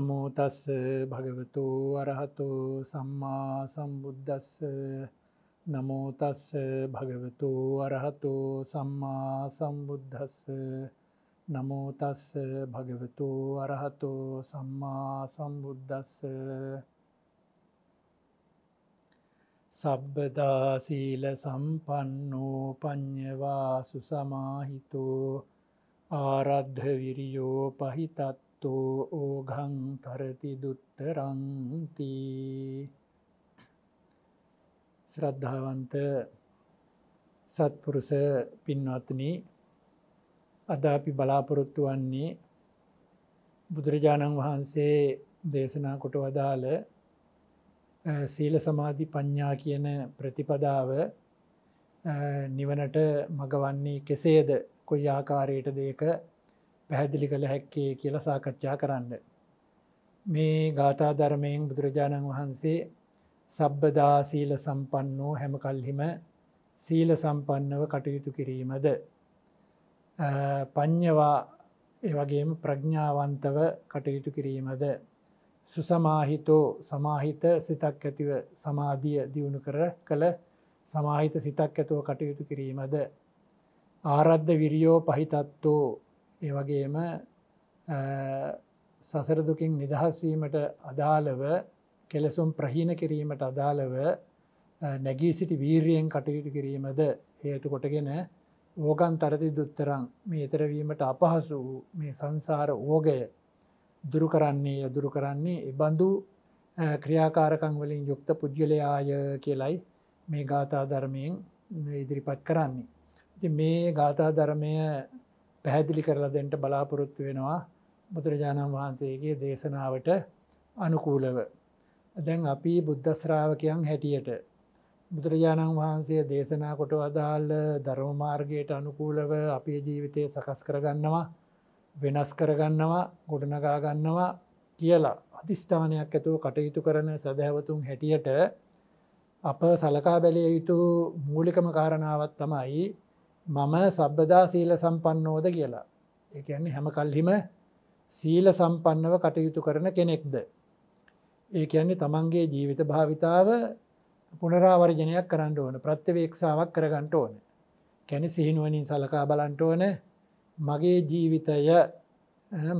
නමෝතස් භගවතු අරහතු සම්මා සම්බුද්ධස් නමෝතස් භගවතු අරහතු සම්මා සම්බුද්ධස් නමෝතස් භගවතු අරහතු සම්මා සම්බුද්ධස් සබ්බදා සීල සම්පන්නෝ පඤ්ඤවා සුසමාහිතෝ ආරද්ධ විරියෝ පහිතත් තෝ ඕගං තරති දුත්තරන්ති ශ්‍රද්ධාවන්ත සත්පුරුෂ පින්වත්නි අද අපි බලාපොරොත්තු වන්නේ බුදුරජාණන් වහන්සේ දේශනා කොට වදාළ සීල සමාධි පඤ්ඤා කියන ප්‍රතිපදාව නිවනට මගවන්නේ කෙසේද කොයි ආකාරයටද ඒක පැහැදිලි කළ හැක්කේ කියල සාකච්ඡා කරන්න. මේ ගාථා ධර්මයෙන් බුදුරජාණන් වහන්සේ සබ්බදා සීල සම්පන්නෝ හැම කල්හිම සීල සම්පන්නව කටයුතු කිරීමද. පඤ්්‍යවා එවගේම ප්‍රඥාවන්තව කටයුතු කිරීමද. සුසමාහිතෝ සමාහිත සිතක් ඇතිව සමාධිය දියුණු කර කළ සමාහිත සිතක් ඇතුව කටයුතු කිරීමද. ආරද්ධ විරියෝ පහිතත්තෝ ඒ වගේම සසරදුකින් නිදහස්වීමට අදාළව කෙලෙසුම් ප්‍රහීන කිරීමට අදාළව නැගී සිටි වීරියෙන් කටයුතු කිරීමද හේතු කොටගෙන ඕකන් තරති දුත්තරං මේ එතරවීමට අපහසු වූ මේ සංසාර ඕගය දුරු කරන්නේ දුරු කරන්නේ එබඳු ක්‍රියාකාරකං වලින් යුක්ත පුද්ගලයාය කියලයි මේ ගාථා ධර්මයෙන් ඉදිරිපත් කරන්නේ. ඉති මේ ගාථා ධර්මය පැහැදිලි කරලා දෙන්ට බලාපොරොත්තු වෙනවා බුදුරජාණන් වහන්සේගේ දේශනාවට අනුකූලව. දැන් අපි බුද්ධස්ශ්‍රාවකයන් හැටියට. බුදුරජාණන් වහන්සේ දේශනා කොට අදාල් ධර්මමාර්ගයට අනුකූලව අපේ ජීවිතය සකස් කරගන්නවා වෙනස් කරගන්නවා ගොඩනගාගන්නවා කියලා අධිෂ්ඨානයක් ඇතුව කටයුතු කරන සැදැවතුන් හැටියට අප සලකා බැලිය යුතු මූලිකම කාරණාවත් තමයි මම සබ්බදා සීල සම්පන්නෝද කියලා ඒන්නේ හැම කල්හිම සීල සම්පන්නව කටයුතු කරන කෙනෙක්ද ඒ කියන්නේ තමන්ගේ ජීවිත භාවිතාව පුනරාවර්ජනයක් කරන්න ඕන ප්‍රත්්‍යවේක්ෂාවක් කරගන්නට ඕන කැන සිහිනුවනින් සලකා බලන්ට ඕන මගේ ජීවිතය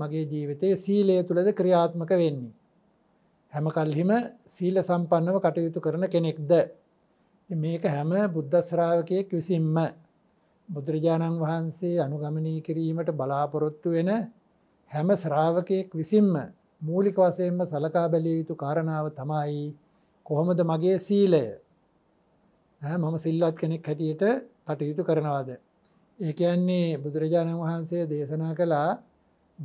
මගේ ජීවිතයේ සීලය තුළද ක්‍රියාත්මක වෙන්නේ හැම කල්හිම සීල සම්පන්නව කටයුතු කරන කෙනෙක්ද මේක හැම බුද්ධස්රාවකයෙක් විසින්ම බුදුරජාණන් වහන්සේ අනුගමනය කිරීමට බලාපොරොත්තු වෙන හැම ශ්‍රාවකයෙක් විසින්ම මූලික වසයෙන්ම සලකා බැලිය යුතු කාරණාව තමයි කොහොමද මගේ සීලය මම සිල්වත් කෙනෙක් හැටියට කටයුතු කරනවාද. ඒ කියන්නේ බුදුරජාණන් වහන්සේ දේශනා කළා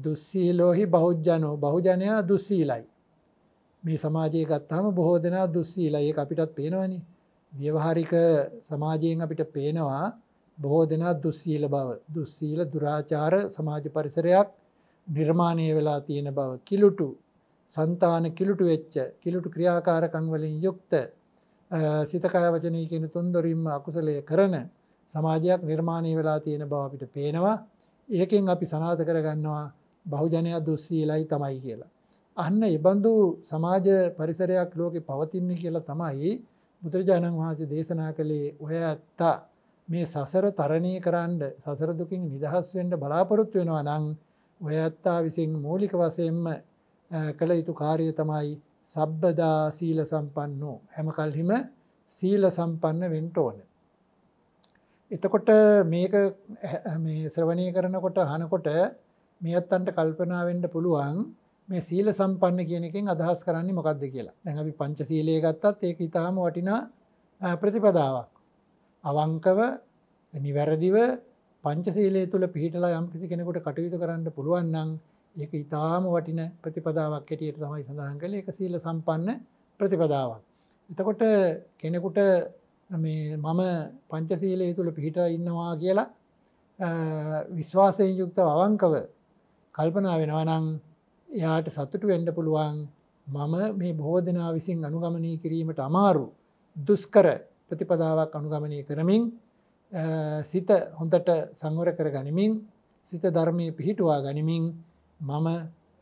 දුස්සීලෝහි බෞද්ධනෝ බහුජනයා දුස්සීලයි. මේ සමාජය ගත්තාම බොහෝ දෙනා දුස්සීලයි අපිටත් පේනවනි. ව්‍යවහාරික සමාජයෙන් අපිට පේනවා බොහෝ දෙනා දුස්සීල බව දුස්සීල දුරාචාර සමාජ පරිසරයක් නිර්මාණය වෙලා තියෙන බව කිලුටු సంతාන කිලුටු වෙච්ච කිලුටු ක්‍රියාකාරකම් වලින් යුක්ත සිතකය වචනී කියන තුන්දොරින්ම අකුසලයේ කරන සමාජයක් නිර්මාණය වෙලා තියෙන බව අපිට පේනවා ඒකෙන් අපි සනාත කරගන්නවා බහුජනයා දුස්සීලයි තමයි කියලා. අන්න එබඳු සමාජ පරිසරයක් ලෝකෙ පවතින්නේ කියලා තමයි බුදුරජාණන් වහන්සේ දේශනා කළේ ඔය ඇත්තා මේ සසර තරණය කරන්න සසර දුකින් නිදහස් වෙන්න බලාපොරොත්තු වෙනවා නම් ඔය අත්තා විසින් මූලික වශයෙන්ම කළ යුතු කාර්යය තමයි සබ්බදා සීල සම්පන්නෝ හැම කල්හිම සීල සම්පන්න වෙන්න ඕන. එතකොට මේක මේ ශ්‍රවණය කරනකොට අහනකොට මේ අත්තන්ට කල්පනා වෙන්න පුළුවන් මේ සීල සම්පන්න කියන එකෙන් අදහස් කරන්නේ මොකද්ද කියලා. දැන් අපි පංච සීලය ගත්තත් ඒක ඊටාම වටිනා ප්‍රතිපදාවක්. අවංකව නිවැරදිව පංචසීලේ තුළ පිහිටලා යම් කිසි කෙනෙකුට කටයුතු කරන්න පුළුවන් නම් ඒක ඉතාම වටින ප්‍රතිපදාවක් හැටියට තමයි සඳහන් කළේ ඒක සීල සම්පන්න ප්‍රතිපදාවක්. එතකොට කෙනෙකුට මේ මම පංචසීලයේ තුළ පිහිටලා ඉන්නවා කියලා විශ්වාසයෙන් යුක්තව අවංකව කල්පනා වෙනවා නම් එයාට සතුටු වෙන්න පුළුවන් මම මේ බොහෝ දෙනා විසින් අනුගමනය කිරීමට අමාරු දුෂ්කර ප්‍රතිපදාවක් අනුගමනය කරමින් සිත හොඳට සංවර කර ගනිමින් සිත ධර්මය පිහිටුවා ගනිමින් මම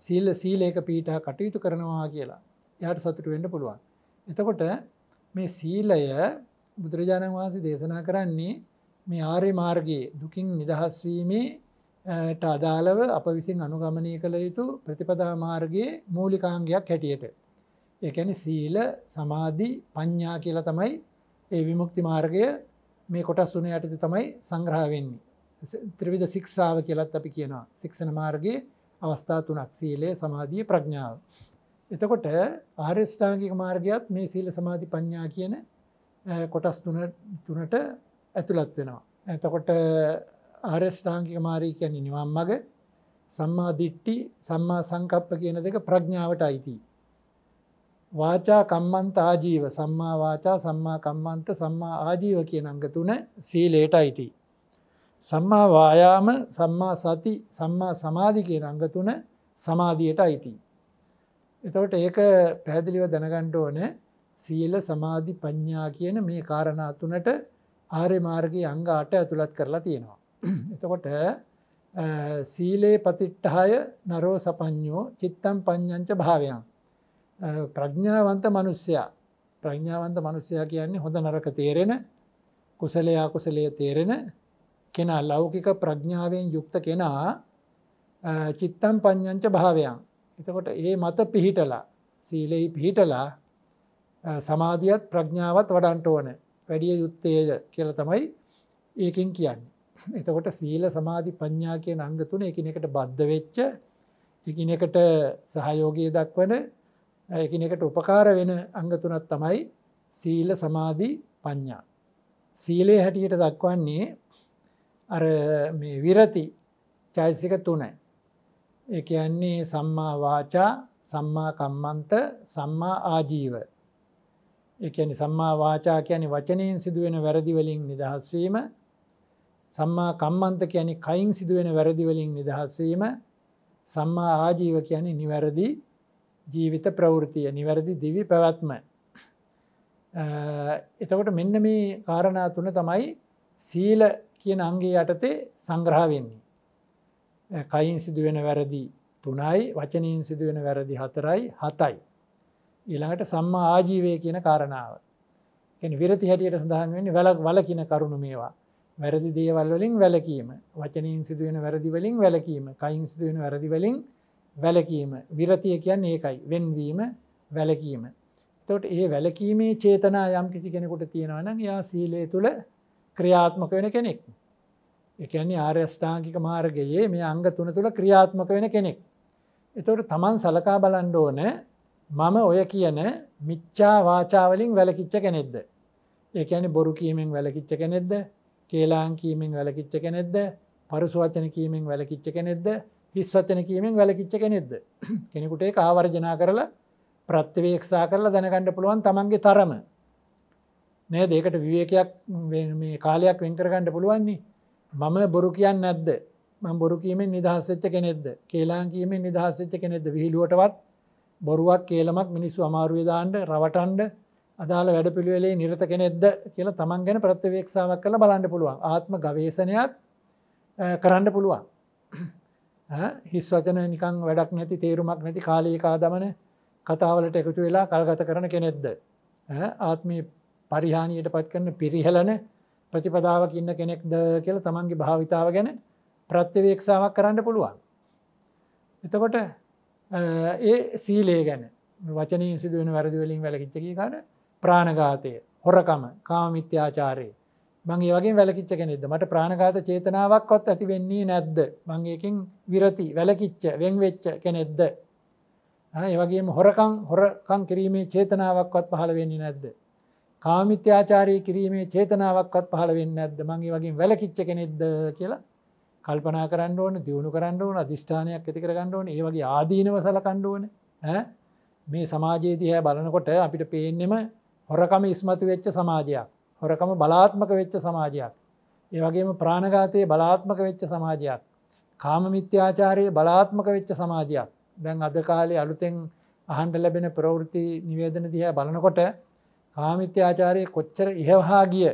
සීල සීලේක පීටා කටයුතු කරනවා කියලා යාට සතුට වෙන්න පුළුවන්. එතකොට මේ සීලය බුදුරජාණන් වහන්සේ දේශනා කරන්නේ මේ ආර්ය මාර්ගයේ දුකින් නිදහස්වීමේට අදාළව අප විසින් අනුගමනය කළ යුතු ප්‍රතිපදා මාර්ගයේ මූලිකාංගයක් හැටියට. ඒ කියන්නේ සීල, සමාධි, ප්‍රඥා කියලා තමයි ඒ විමුක්ති මාර්ගය මේ කොටස් වුන යටති තමයි සංග්‍රහවෙන්නේ ත්‍රවිධ සික්ෂාව කියලත් අපි කියනවා සික්ෂණ මාර්ගයේ අවස්ථා තුනක් සීලය සමාධිය ප්‍රඥාව. එතකොට ආර්යෂ්ඨාංගික මාර්ගයත් මේ සීල සමාධි පඤ්ඥා කියන කොටස් තුනට ඇතුළත් වෙනවා. එතකොට ආර්යෂ්ඨාංගික මාරී කියන නිවම් මග සම්මා දිට්ටි සම්මා සංකප්ප කියන දෙක ප්‍රඥාවට අයිතිී. වාචා කම්මන්ත ආජීව සම්මා වාචා සම්මා කම්මන්ත සම්මා ආජීව කියන අංග තුන සීලයට අයිති. සම්මා වායාම සම්මා සති සම්මා සමාධි කියන අංග තුන සමාධියට අයිති. එතකොට ඒක පැහැදිලිව දැනගන්න ඕනේ සීල සමාධි ප්‍රඥා කියන මේ කාරණා තුනට ආර්ය මාර්ගයේ අංග 8 ඇතුළත් කරලා තියෙනවා. එතකොට සීලේ පතිට්ඨාය නරෝ සපඤ්ඤෝ චිත්තම් පඤ්ඤංච භාවයන් ප්‍රඥාවන්ත මනුස්්‍යයා ප්‍රඥාවන්ත මනුස්්‍යයා කියන්නේ හොඳ නරක තේරෙන කුසලයා කුසලය තේරෙන කෙනා ලෞකික ප්‍රඥාවෙන් යුක්ත කෙනා චිත්තම් පඥංච භාවයන් එතකොට ඒ මත පිහිටලා සීලෙහි පිහිටලා සමාධියත් ප්‍රඥාවත් වඩන්ට ඕන වැඩිය යුත්තේද කියල තමයි ඒකින් කියන්න. එතකොට සීල සමාධි පඤ්ඥා කිය අංගතුන එකිනෙකට බද්ධ වෙච්ච එකිනෙකට සහයෝගය දක්වන එකිනෙකට උපකාර වෙන අංග තුනක් තමයි සීල සමාධි පඤ්ඤා. සීලේ හැටියට දක්වන්නේ අර මේ විරති චෛසික තුනයි. ඒ කියන්නේ සම්මා වාචා, සම්මා කම්මන්ත, සම්මා ආජීව. ඒ කියන්නේ සම්මා වාචා කියන්නේ වචනයෙන් සිදුවෙන වැරදි වලින් නිදහස් වීම. සම්මා කම්මන්ත කියන්නේ කයින් සිදුවෙන වැරදි වලින් නිදහස් වීම. සම්මා ආජීව කියන්නේ නිවැරදි ජීවිත ප්‍රවෘතිය නිවැරදි දිවි පැවැත්ම එතකොට මෙන්න මේ කාරණා තුන තමයි සීල කියන අංගේ යටතේ සංග්‍රහ වෙන්නේ කයින් සිදුවෙන වැරදි තුනයි වචනයෙන් සිදුවෙන වැරදි හතරයි හතයි ඊළඟට සම්මා ආජීවය කියන කාරණාව විරති හැටියට සඳහන් වෙන්නේ වැලක් වලකින කරුණු මේවා වැරදි දේවල් වලින් වැලකීම වචනයෙන් සිදුවෙන වැරදි වලින් වැලකීම කයින් සිදුවෙන වැරදි වලින් වැලකීම විරතිය කියන්න ඒකයි වෙන්වීම වැලකීම. තොට ඒ වැලකීමේ චේතනා යම් කිසි කෙනෙකුට තියෙනවනම් යා සීලය තුළ ක්‍රියාත්මක වෙන කෙනෙක්. එකන්නේ ආර්යස්ථාංකික මාර්ගයේ මේ අංග තුන තුළ ක්‍රියාත්මක වෙන කෙනෙක්. එතවට තමන් සලකා බලන්ඩ ඕන මම ඔය කියන මිච්චා වාචාවලින් වැලකිච්ච කෙනෙක්ද. ඒකැනි බොරු කීමෙන් වැලකිච්ච කෙනෙක්ද කේලාං කීමෙන් වැලකිච්ච කෙනෙක්ද පරුසුවචන කීමෙන් වැලකිච්ච කෙනෙක්ද හිස්වචන කීමෙන් වැලකිච්ච කෙනෙක්ද කෙනෙකුට ඒ ආවර්ජනා කරලා ප්‍රත්තිවේක්ෂා කරලා දැනගණඩ පුළුවන් තමන්ගේ තරම නෑ දෙකට විවේකයක් මේ කාලයක් වෙන්කරගණඩ පුළුවන්නේ මම බොරු කියන්න නැද්ද මං බොරු කීමෙන් නිදහස්සච්ච කෙනෙක්ද කේලාං කීමෙන් නිදහස්සච්ච කෙනෙක්ද විහිලුවටවත් බොරුවක් කේලමක් මිනිස්සු අමාරුවේදාන්ට රවටන්ඩ අදාළ වැඩ පිළිවෙලේ නිරත කෙනෙක්ද කියලා තමන් ගැන ප්‍රත්්‍යවේක්ෂාවක් කළ බලන්න පුළුවන් ආත්ම ගවේශනයක් කරන්න පුළුවන් හිස් වචන නිකං වැඩක් නැති තේරුමක් නැති කාලයකා දමන කතාවලට එකතු වෙලා කල්ගත කරන කෙනෙක්ද. ආත්මි පරිහානියට පත් කරන පිරිහලන ප්‍රතිපදාවක් ඉන්න කෙනෙක්ද කියල තමන්ගේ භාවිතාව ගැන ප්‍රත්්‍යවේක්ෂාවක් කරන්න පුළුවන්. එතකොට ඒ සීලේ ගැන වචනී සිදුවෙන වැරදිවලින් වැලකිච්චකී කාඩ ප්‍රාණගාතය හොරකම කාමිත්‍යාචාරයේ මං ඒ වගේ වැලකිච්ච කෙනෙද මට ප්‍රාණඝාත චේතනාවක්වත් ඇති වෙන්නේ නැද්ද මං ඒකෙන් විරති වැලකිච්ච වෙන් වෙච්ච කෙනෙක්ද ඒ වගේම හොරකම් හොරකම් කිරීමේ චේතනාවක්වත් පහළ වෙන්නේ නැද්ද කාමිත්‍යාචාරී කිරීමේ චේතනාවක්වත් පහළ වෙන්නේ නැද්ද මං ඒ වගේ වැලකිච්ච කෙනෙක්ද කියලා කල්පනා කරන්න ඕන දියුණු කරන්න ඕන අධිෂ්ඨානයක් ඇති කරගන්න ඕන ඒ වගේ ආදීනව සලකන්න ඕන මේ සමාජයේ දිහා බලනකොට අපිට පේන්නෙම හොරකම ඉස්මතු වෙච්ච සමාජයක් හොරකම බලාත්මක වෙච්ච සමාජයක්. ඒවගේම ප්‍රාණගාතයේ බලාත්මක වෙච්ච සමාජයක්. කාම මිත්‍යාචාරයේ බලාත්මක වෙච්ච සමාජයක්. දැන් අද කාලේ අලුතෙන් අහන්ට ලැබෙන ප්‍රවෘති නිවේදන දිහා බලනකොට කාමිත්‍යාචාරයේ කොච්චර ඉහවහා ගිය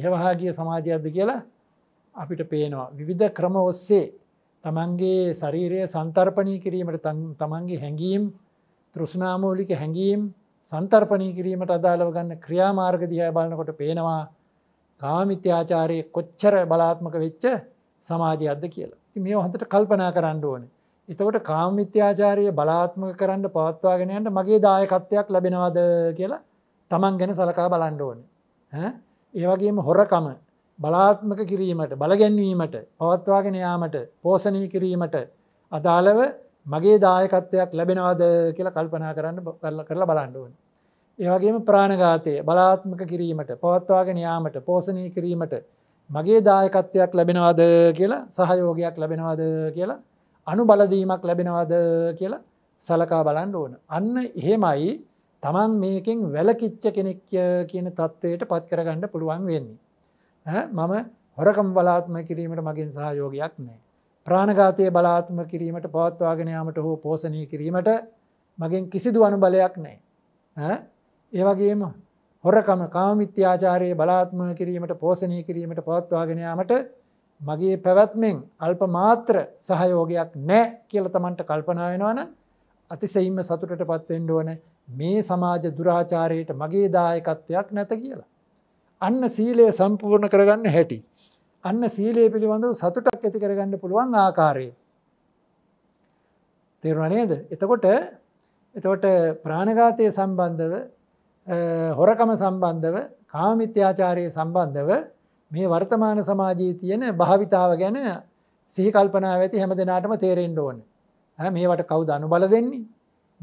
ඉහවහා ගිය සමාජයක්ද කියලා අපිට පේනවා. විවිධ ක්‍රම ඔස්සේ තමන්ගේ ශරීරය සන්තර්පනය කිරීමට තමන්ගේ හැඟීම් තෘෂ්නාමූලික හැඟීම් සන්තර්පනය කිරීමට අදාළව ගන්න ක්‍රියාමාර්ග දිහා බලනකොට පේනවා කාමිත්‍යාචාරය කොච්චර බලාත්මක වෙච්ච සමාජය අද කියලා ති මේ හොඳට කල්පනා කරන්න ඕන. එතකොට කාමිත්‍යාචාරය බලාත්මක කරන්න පවත්වාගෙනයන්ට මගේ දායකත්වයක් ලැබෙනවාද කියලා තමන් ගැන සලකා බලන්න ඕන. ඒවගේම හොරකම බලාත්මක කිරීමට බලගැන්වීමට පවත්වාගෙන යාමට පෝසනී කිරීමට අදාළව මගේ දායකත්වයක් ලැබෙනවාද කියලා කල්පනා කරන්න කරල කරලා බලන්නුවන්. ඒවගේම ප්‍රාණගාතය බලාත්මක කිරීමට පවත්වාගෙන යාමට පෝසණය කිරීමට මගේ දායකත්වයක් ලැබෙනවාද කියලා සහයෝගයක් ලැබෙනවාද කියලා අනු බලදීමක් ලැබෙනවාද කියලා සලකා බලන්න ඕන. අන්න එහෙමයි තමන් මේකින් වැලකිච්ච කෙනෙක් කියන තත්ත්වයට පත් කරගන්න පුළුවන් වෙන්නේ. මම හොරකම් බලාත්ම කිරීමට මගින් සහයෝගයක් නෑ. ප්‍රාණඝාතය බලාත්ම කිරීමට පවත්වාගෙනයාමට හෝ පෝසණය කිරීමට මගින් කිසිදු අනු බලයක් නෑ. ඒවගේම හොරකම කාමිත්‍යාචාරයේ බලාත්ම කිරීමට පෝසණය කිරීමට පවත්වාගෙනයාමට මගේ පැවැත්මෙන් අල්ප මාත්‍ර සහයෝගයක් නෑ කියල තමන්ට කල්පනාවෙනවන අතිසයිම සතුටට පත්වෙන්ඩ ඕන මේ සමාජ දුරාචාරයට මගේ දායකත්වයක් නැත කියලා. අන්න සීලය සම්පූර්ණ කරගන්න හැටි. අන්න සීලයේ පිළිබඳව සතුටක් ඇති කරගන්න පුළුවන් ආකාරය. තේරුණා නේද? එතකොට එතකොට ප්‍රාණඝාතයේ සම්බන්ධව හොරකම සම්බන්ධව කාමිත්‍යාචාරයේ සම්බන්ධව මේ වර්තමාන සමාජයේ තියෙන භාවිතාව ගැන සිහි කල්පනාව ඇති හැම දිනාටම තේරෙන්න ඕන. ඈ මේවට කවුද අනුබල දෙන්නේ?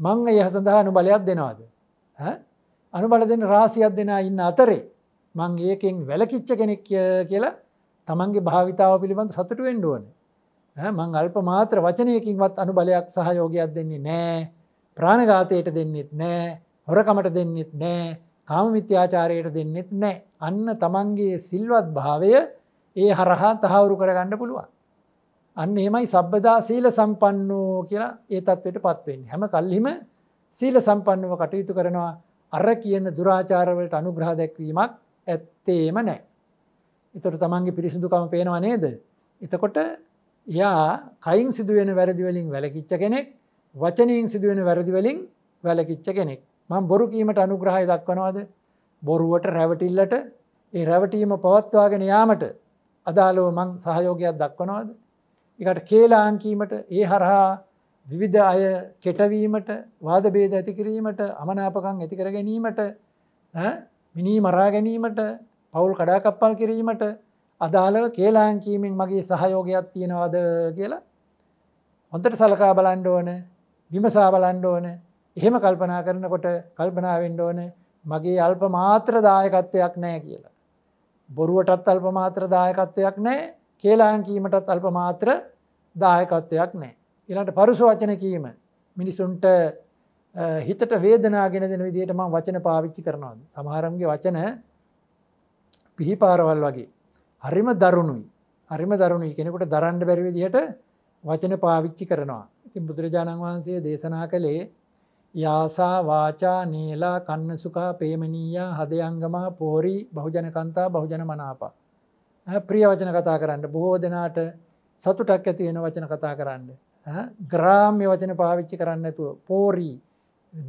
මං එය සඳහා අනුබලයක් දෙනවද? ඈ අනුබල දෙන රාසියක් දෙනා ඉන්න අතරේ මං ඒකෙන් වැළකිච්ච කෙනෙක් කියලා තමන්ගේ භාවිතාව පිළිබඳ සතුට වෙන්ඩ ඕන මං අල්ප මාත්‍ර වචනයකින්වත් අනු බලයක් සහයෝගයක් දෙන්නේ නෑ ප්‍රාණඝාතයට දෙන්නෙත් නෑ හොරකමට දෙන්නෙත් නෑ කාමමිත්‍යාචාරයට දෙන්නෙත් නෑ අන්න තමන්ගේ සිල්වත් භාවය ඒ හරහා තහවුරු කරගන්න පුළුවන් අන්න එමයි සබ්බදා සීල සම්පන්නෝ කියලා ඒ තත්වයට පත්වෙන්නේ හැම කල්හිම සීල සම්පන්නව කටයුතු කරනවා අර කියන දුරාචාරවලට අනුග්‍රහ දැක්වීමක් ඇත්තේම නෑ එතොට තමන්ගේ පිරිසිදුකම පේනවා නේද. එතකොට යා කයින් සිදුවෙන වැරදිවලින් වැලකිච්ච කෙනෙක් වචනයෙන් සිදුවෙන වැරදිවලින් වැලකිච්ච කෙනෙක් මං බොරු කීමට අනුග්‍රහය දක්වනවාද බොරුවට රැවටිල්ලට ඒ රැවටීම පවත්වාගෙන යාමට අදාලෝ මං සහයෝගයක් දක්වනවාද එකට කේලාංකීමට ඒ හරහා විවිධ අය කෙටවීමට වාදබේද ඇතිකිරීමට අමනාපකං ඇතිකර ගැනීමට මිනී මරා ගැනීමට පවුල් කඩාකප්පල් කිරීමට අදාළව කේලාංකීමෙන් මගේ සහයෝගයක් තියෙනවාද කියලා හොඳට සලකා බලන්ඩ ඕන විමසා බලන්ඩ ඕන එහෙම කල්පනා කරනකොට කල්පනාවෙන්ඩ ඕන මගේ අල්ප මාත්‍ර දායකත්වයක් නෑ කියලා. බොරුවටත් අල්ප මාත්‍ර දායකත්වයක් නෑ කේලාංකීමටත් අල්ප මාත්‍ර දායකත්වයක් නෑ. ඉලාට පරුස වචන කීම මිනිසුන්ට හිතට වේදනාගෙන දෙන විදිහට ම වචන පාවිච්චි කරනවා. සමහරම්ගේ වචන පිහිපාරවල් වගේ. හරිම දරුණුයි. හරිම දරුණුයි කෙනෙකුට දරන්න බැරි විදිහට වචන පාවිච්චි කරනවා. ඉතින් බුදුරජාණන් වහන්සේ දේශනා කළේ යාසා වාචා නීලා කන්න සුකා පේමනීයා හදයංගමා පෝරි බහුජනකන්තා බහුජන මනාපා. ප්‍රිය වචන කතා කරන්න බොහෝ දෙනාට සතුටක් ඇති වෙන වචන කතා කරන්න. ග්‍රාම්‍ය වචන පාවිච්චි කරන්න ඇතුව පෝරී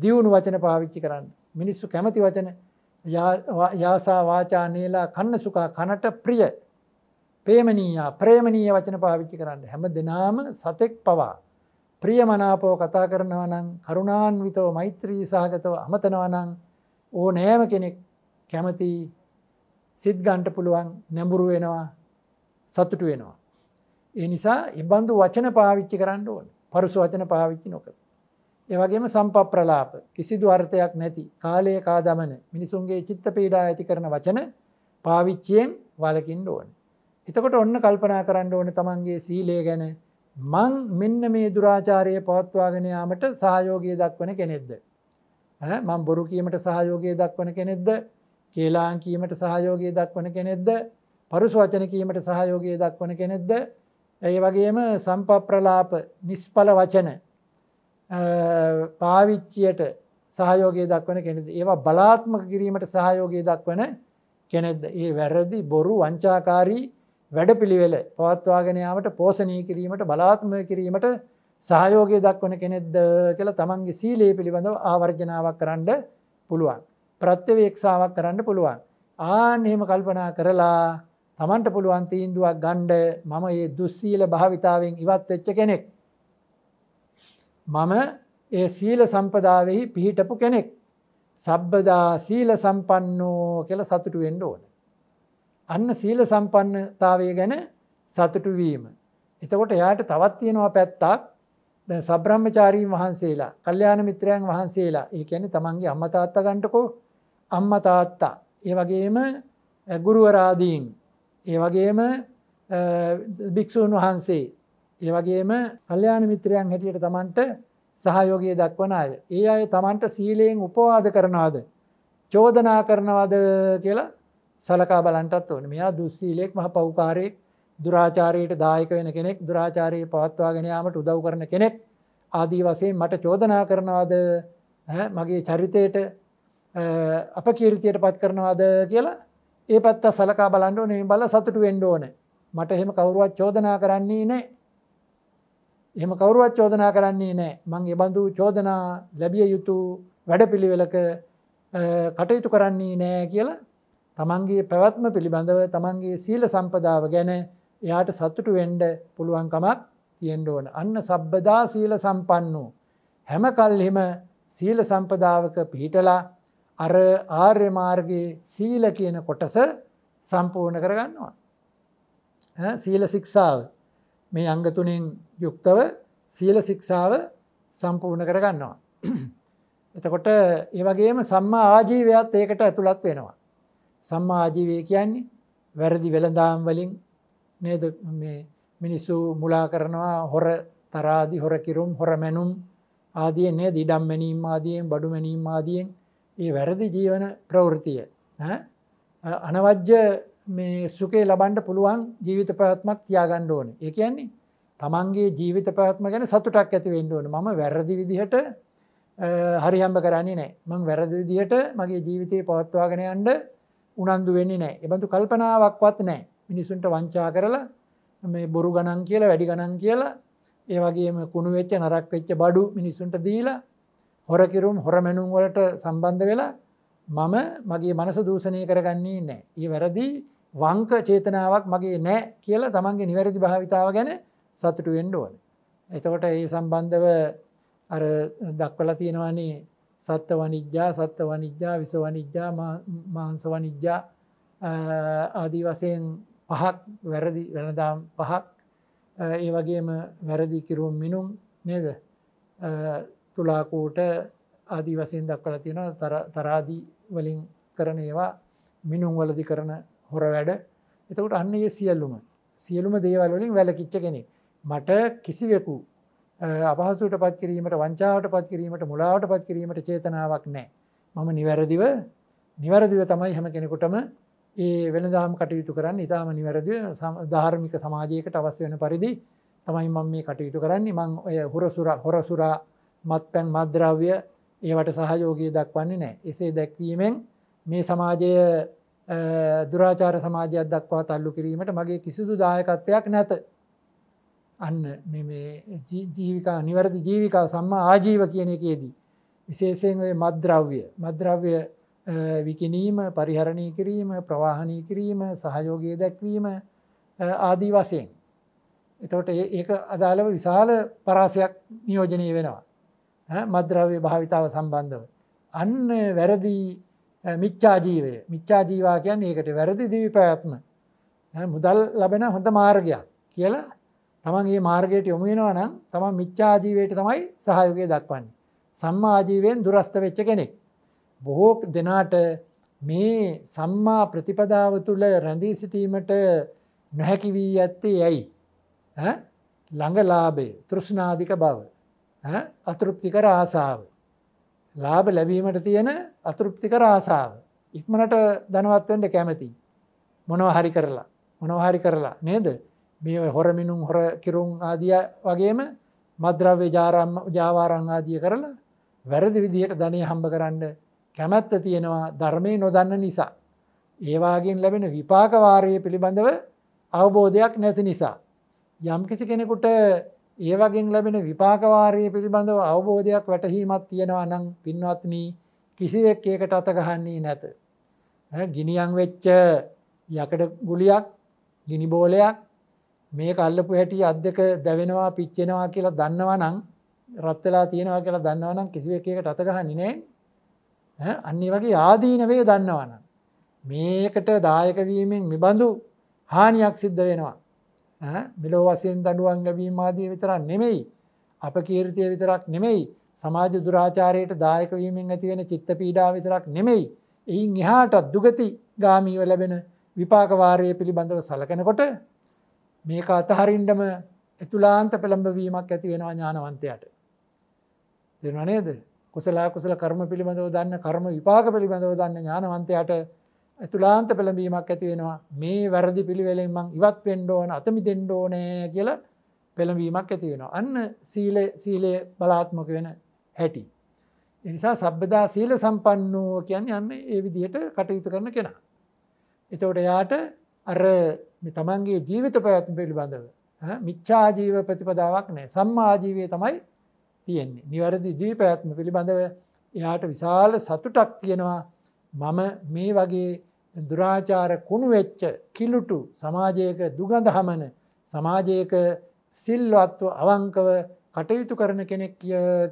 දියුණු වචන පාවිච්චි කරන්න මිනිස්සු කැමති වචන යාසා වාචා නීලා කන්න සුකා කනට ප්‍රිය ප්‍රේමණීයා ප්‍රේමණීය වචන පාවිච්චි කරන්න හැම දෙනාම සතෙක් පවා ප්‍රියමනාපව කතා කරනවා නම් කරුණාන්විතව මෛත්‍රී සහගතව අමතනවා නම් ඕ නෑම කෙනෙක් කැමති සිත් ගන්ට පුළුවන් නැඹුරු වෙනවා සතුටු වෙනවා. ඒ නිසා ඉබඳු වචන පාවිච්චි කරන්න ඕන පරුසු වචන පාවිච්චි නොකළ. ඒවගේම සම්පප්‍රලාප කිසිදු අර්ථයක් නැති කාලය කා දමන මිනිසුන්ගේ චිත්ත පීඩා ඇති කරන වචන පාවිච්චියෙන් වලකින් ඕන. එතකොට ඔන්න කල්පනා කරන්න ඕන තමන්ගේ සීලය ගැන මං මෙන්න මේ දුරාචාරය පවත්වාගෙනයාමට සහයෝගය දක්වන කෙනෙක්ද. මං බොරු කියීමට සහයෝගය දක්වන කෙනෙක්ද කියලාං කීමට සහයෝගය දක්වන කෙනෙක්ද පරුස් වචන කීමට සහයෝගය දක්වන කෙනෙක්ද ඒ වගේම සම්පප්‍රලාප නිස්පල වචන පාවිච්චියට සහයෝගය දක්වන කෙනෙද ඒවා බලාත්මක කිරීමට සහයෝගය දක්වන කෙනෙද ඒ වැරදි බොරු වංචාකාරී වැඩපිළිවෙල පවත්වාගෙනයාවට පෝසනය කිරීමට බලාත්මය කිරීමට සහයෝගය දක්වන කෙනෙද්ද කියල තමන්ගේ සීලයේ පිළිබඳව ආවර්ජනාවක් කරන්න පුළුවන්. ප්‍රත්‍යවේක්ෂාවක් කරන්න පුළුවන්. ආනෙම කල්පනා කරලා තමන්ට පුළුවන් තීන්දුවක් ගණ්ඩ මම ඒ දුස්සීල භාවිතාවෙන් ඉවත් වෙච්ච කෙනෙක්. මම ඒ සීල සම්පදාවෙහි පිහිටපු කෙනෙක්. සබ්බදා සීල සම්පන්නෝ කියල සතුටු වෙන්ඩ ඕන. අන්න සීල සම්පන්නතාවය ගැන සතුටු වීම. එතකොට එයාට තවත් තියෙනවා පැත්තක් සබ්‍රහ්මචාරීන් වහන්සේලා කල්්‍යයාන මිත්‍රයන් වහන්සේලා ඒ ඇන තමන්ගේ අම්මතාත්ත ගණ්ටකෝ අම්ම තාත්තා. ඒ වගේම ගුරුවරාදීන්. ඒ වගේම භික්‍ෂූන් වහන්සේ ඒ වගේම කල්යාණ මිත්‍රයන් හැටියට තමන්ට සහයෝගය දක්වන අය. ඒ අය තමන්ට සීලයෙන් උපවාද කරනවාද චෝදනා කරනවාද කියලා සලකා බලන්ටත් ඕන. මෙයා දුස්සීලෙක් මහ පෞකාරයෙක් දුරාචාරයට දායක වෙන කෙනෙක් දුරාචාරයේ පවත්වාගෙන යාමට උදව් කරන කෙනෙක් ආදී වශයෙන් මට චෝදනා කරනවාද මගේ චරිතයට අපකීර්තියට පත් කරනවාද කියලා ඒ පැත්ත සලකා බලන්න ඕනේ බල සතුටු වෙන්න ඕනේ. මට එහෙම කවුරුවත් චෝදනා කරන්නේ නැහැ. එහම කවරුවත් චෝදනා කරන්නේ නෑ මං එබඳු චෝදනා ලැබිය යුතු වැඩපිළිවෙලක කටයුතු කරන්නේ නෑ කියලා තමන්ගේ පැවැත්ම පිළිබඳව තමන්ගේ සීල සම්පදාව ගැන එයාට සත්තුට වෙන්ඩ පුළුවන්කමක් තියෙන්ඩ ඕන අන්න සබ්බදා සීල සම්පන්නූ හැම කල්හෙම සීල සම්පදාවක පිහිටලා අර ආර්ය මාර්ගයේ සීල කියන කොටස සම්පූර්ණ කරගන්නවා සීල සික්ෂාව මේ අංගතුනින් යුක්තව සියල සික්ෂාව සම්පූර්ණ කරගන්නවා. එතකොට ඒවගේම සම්මා ආජීවයක්ත් ඒකට ඇතුළත් වෙනවා. සම්මා ආජීවය කියන්නේ වැරදි වෙළඳාම් වලින් නේද මිනිස්සු මුලා කරනවා හොර තරාදි හොරකිරුම් හොරමැනුම් ආදිය නය දිඩම් මැනීම් ආදියෙන් බඩු මැනීම් ආදියෙන් ඒ වැරදි ජීවන ප්‍රවෘතිය අනවජ්‍ය මේ සුකේ ලබන්ඩ පුළුවන් ජීවිත පැත්මක් තියාගණ්ඩ ඕන ඒ කියන්නේ තමන්ගේ ජීවිත පැත්ම ගැන සතුටක් ඇති වෙන්ඩ ඕන ම වැරදි විදිහට හරිහම්බ කරන්නේ නෑ මං වැරදි විදිහට මගේ ජීවිතය පවත්වාගෙන අන්ඩ උනන්දු වෙන්නේ නෑ එබඳු කල්පනාවක්වත් නෑ මිනිසුන්ට වංචා කරලා මේ බොරු ගණන් කියලා වැඩි ගණන් කියලා ඒ වගේම කුණු වෙච්ච නරක් වෙච්ච බඩු මිනිසුන්ට දීලා හොරකිරුම් හොරමැනුම් වලට සම්බන්ධ වෙලා මම මගේ මනස දූෂණය කරගන්නේ නෑ ඒ වැරදිී වංක චේතනාවක් මගේ නෑ කියලා තමන්ගේ නිවැරදි භාවිතාව ගැන සතුටු වෙන්ඩ ඕන. එතකොට ඒ සම්බන්ධව අර දක්වල තියෙනවන්නේ සත්ත වනිජ්‍යා සත්ත වනිජ්‍යා විස වනිජ්‍යා මාංස වනිජ්‍යා ආදී වසයෙන් පහක් වැරදි වෙනදාම් පහක් ඒ වගේම වැරදි කිරුම් මිනුම් නේද තුලාකූට ආදී වසයෙන් දක්වල තියෙනවා තරාදී වලින් කරන ඒවා මිනුම් වලදි කරන හොර වැඩ එතකට අන්න ඒ සියල්ලුම සියලුම දේවල්ලින් වැලකිච්ච කෙනෙක් මට කිසිවෙකු අපහසුට පත් කිරීමට වංචාවට පත් කිරීමට මුලාවට පත් කිරීමට චේතනාවක් නෑ මම නිවැරදිව නිවැරදිව තමයි හැම කෙනෙකුටම ඒ වෙනදාම් කටයුතු කරන්න ඉතාම නිවැරදි ධාර්මික සමාජයකට අවස්්‍ය වන පරිදි තමයි මං මේ කටයුතු කරන්නේ මං ඔය හොරසුර හොරසුරා මත් පැන් මද්‍රව්‍ය ඒවට සහයෝගය දක්වන්නේ නෑ එසේ දැක්වීමෙන් මේ සමාජය දුරාචාර සමාජයක් දක්වා තල්ලු කිරීමට මගේ කිසිදු දායකත්වයක් නැත. අන්න ජීවිකා නිවැරදි ජීවිකා සම්මා ආජීව කියන එකේදී. විශේෂයෙන් මද්‍රව්‍ය මද්‍රව්‍ය විකිනීම පරිහරණය කිරීම ප්‍රවාහණය කිරීම සහයෝගය දැක්වීම ආදී වසයෙන්. එතවට ඒක අදාළව විශාල පරාසයක් නියෝජනය වෙනවා. මද්‍රව්‍ය භාවිතාව සම්බන්ධව. අන්න වැරදිී මිච්චා ජීවය මිච්චා ජීවා කියන් ඒකට වැරදි දිවි පැවැත්ම මුදල් ලබෙන හොඳ මාර්ගයක් කියලා තමන් ඒ මාර්ගයට යොමුෙනවා නම් තමන් මිච්චාජීවයට තමයි සහයෝගය දක්වන්නේ සම්මාජීවයෙන් දුරස්ත වෙච්ච කෙනෙක් බොහෝ දෙනාට මේ සම්මා ප්‍රතිපදාව තුළ රැඳී සිටීමට නොහැකි වී ඇත්තේ යැයි ළඟලාබේ තෘෂ්නාධික බව අතෘප්තිකර ආසාාව ලාභ ලැබීමට තියෙන අතෘප්තිකර ආසාාව. ඉක්මනට දනවත්වෙන්ට කැමති. මොනව හරි කරලා. මොනව හරි කරලා නේද. මේ හොරමිනුම් හොර කිරුම් ආදිය වගේම මද්‍රව්‍ය ජාරම් ජාවාරං ආදිය කරලා වැරදි විදිහයට ධනය හම්බ කරන්න කැමැත්ත තියෙනවා ධර්මය නොදන්න නිසා. ඒවාගෙන් ලැබෙන විපාකවාරය පිළිබඳව අවබෝධයක් නැති නිසා. යම්කිසි කෙනෙකුට ඒ වගේ ලැබෙන විපාක වාරයේ පිළිබඳව අවබෝධයක් වැටහීමක් තියෙනවා නම් පින්වත්නි කිසිවෙක් ඒකට අත ගහන්නේ නැත. ගිනියම් වෙච්ච යකඩ ගුලියක් ගිනි බෝලයක් මේ කල්ලපු හැටි අත් දෙක දැවෙනවා පිච්චෙනවා කියලා දන්නවා නම් රත් වෙලා තියෙනවා කියලා දන්නවා නම් කිසිවෙක එකට අත ගහන්නේ නැහැ. අන්න ඒ වගේ ආදීන වේ දන්නවා නම් මේකට දායක වීමෙන් මිබඳු හානියක් සිද්ධ වෙනවා. මෙලෝ වසයෙන් දඩුවන් ලැබීම ආදී විතරක් නෙමෙයි අප කීර්තිය විතරක් නෙමෙයි සමාජ දුරාචාරයට දායකවීමෙන් ඇතිවෙන චිත්ත පීඩා විතරක් නෙමෙයි එයින් එහාටත් දුගති ගාමීව ලැබෙන විපාකවාරය පිළිබඳව සලකනකොට මේක අතහරින්ඩම ඇතුලාන්ත පෙළඹවීමක් ඇති වෙනවා ඥානවන්තයට. දෙනවනේද කුසලා කුසල කර්ම පිළිබඳව දන්න කර්ම විපාක පිළිබඳව දන්න ඥානවන්තයට ඇතුලාන්ත පෙළඹීමක් ඇති වෙනවා මේ වැරදි පිළිවෙලෙන් මං ඉවත් වෙන්ඩෝන අතමි දෙෙන්ඩෝනෑ කියල පෙළඹීමක් ඇති වෙනවා. අන්න සීල සීලේ බලාත්මක වෙන හැටි. එනිසා සබ්බදා සීල සම්පන්නුව කියන්න යන්න ඒ විදිහට කටයුතු කරන කෙනා. එතවට යාට අර තමන්ගේ ජීවිත පැවැත්ම පිළිබඳව. මිච්චා ජීව ප්‍රතිපදාවක් නෑ සම්මාජීවය තමයි තියෙන්නේ නිවැරදි ජී පැත්ම පිළිබඳව එයාට විශාල සතුටක් තියෙනවා මම මේ වගේ දුරාචාර කුණු වෙච්ච කිලුටු සමාජයක දුගඳහමන සමාජයක සිල්වත්ව අවංකව කටයුතු කරන කෙනෙක්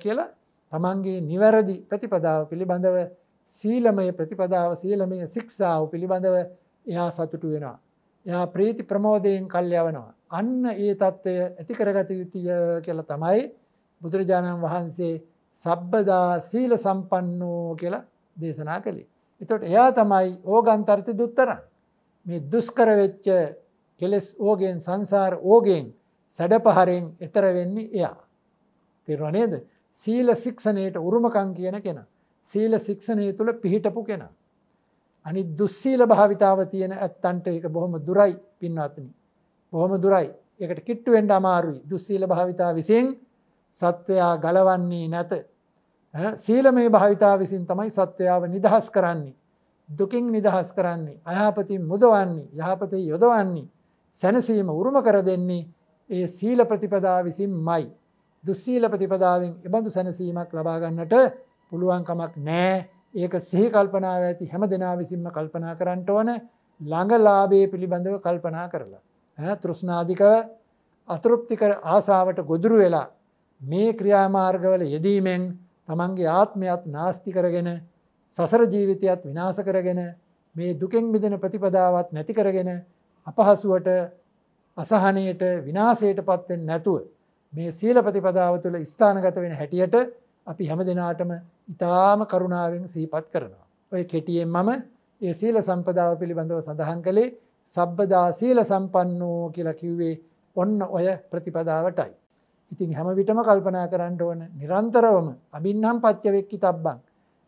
කියලා තමන්ගේ නිවැරදි ප්‍රතිපදාව පිළිබඳව සීලමය ප්‍රතිපදාව සීලමය සික්ෂාව පිළිබඳව එයා සතුටු වෙනවා. එයා ප්‍රීති ප්‍රමෝදයෙන් කල්යවනවා. අන්න ඒ තත්ත්වය ඇතිකරගත යුතුය කියලා තමයි බුදුරජාණන් වහන්සේ සබ්බදා සීල සම්පන්නෝ කියලා දේශනා කළේ. එතොට එයා තමයි ඕගන්තර්ථ දුත්තරන් මේ දුස්කරවෙච්ච කෙලෙස් ඕගෙන් සංසාර ඕගෙන් සැඩපහරෙන් එතර වෙන්නේ එයා. තිරවනේද සීල සික්ෂණයට උරුමකං කියන කෙන. සීල සික්ෂණය තුළ පිහිටපු කෙන. අනි දුස්සීල භාවිතාව තියෙන ඇත්තන්ට එක බොහොම දුරයි පින්වත්න. බොහොම දුරයි එකට කිට්ටුවෙන්ඩ අමාරුයි දුස්සීල භාවිතා විසින් සත්වයා ගලවන්නේ නැත සීල මේ භාවිතා විසින් තමයි සත්‍යාව නිදහස් කරන්නේ. දුකින් නිදහස් කරන්නේ. අයහපතින් මුදවන්නේ. යහපතේ යොදවන්නේ. සැනසීම උරුම කර දෙන්නේ ඒ සීල ප්‍රතිපදා විසින් මයි. දුස්සීල ප්‍රතිපදාවෙන් එබඳු සැනසීමක් ලබාගන්නට පුළුවන්කමක් නෑ. ඒක සිහිකල්පනාව ඇති හැම දෙනා විසින්ම කල්පනා කරන්නට ඕන ළඟලාබේ පිළිබඳව කල්පනා කරලා. තෘෂ්නාධිකව අතෘප්තිකර ආසාාවට ගොදුරු වෙලා මේ ක්‍රියාමාර්ගවල යෙදීමෙන් තමන්ගේ ආත්මයත් නාස්ති කරගෙන සසර ජීවිතයත් විනාස කරගෙන මේ දුකෙන් මිදෙන ප්‍රතිපදාවත් නැති කරගෙන අපහසුවට අසහනයට විනාසයට පත්වෙන් නැතුව මේ සීල ප්‍රතිපදාව තුළ ස්ථානගත වෙන හැටියට අපි හැම දෙනාටම ඉතාම කරුණාවෙන් සීපත් කරනවා. ඔය කෙටියෙන් මම ඒ සීල සම්පදාව පිළිබඳව සඳහන් කළේ සබ්බදා සීල සම්පන්නෝ කියලා කිව්වේ ඔන්න ඔය ප්‍රතිපදාවටයි. ඉතින් හැම විටම කල්පනා කරන්න ඕන නිරන්තරවම අබින්හම් පච්චවෙක්කි තබ්බං.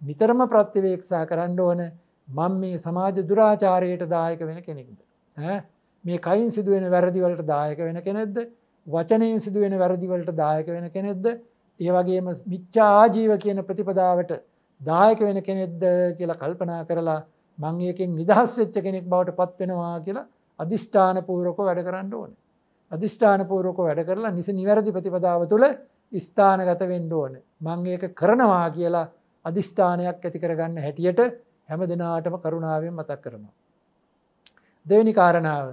නිතරම ප්‍රත්තිවේක්ෂා කරන්න ඕන මං මේ සමාජ දුරාචාරයට දායක වෙන කෙනෙක්ද. මේ කයින් සිදුවෙන වැරදිවලට දායක වෙන කෙනෙක්ද වචනයෙන් සිදුවෙන වැරදිවලට දායක වෙන කෙනෙක්ද ඒවගේම මිච්චා ආජීව කියන ප්‍රතිපදාවට දායක වෙන කෙනෙක්ද කියලා කල්පනා කරලා මංයකින් නිදහස් වෙච්ච කෙනෙක් බවට පත්වෙනවා කියලා අධිෂ්ඨාන පූරොක වැඩ කරන්න ඕනේ. අධිෂ්ඨානපූරක වැඩ කරලා නිස නිවැරදි ප්‍රතිපදාව තුළ ස්ථානගත වෙන්ඩ ඕන. මංඒක කරනවා කියලා අධිෂ්ඨානයක් ඇති කරගන්න හැටියට හැම දෙනාටම කරුණාවෙන් මතක් කරනවා. දෙවැනි කාරණාව.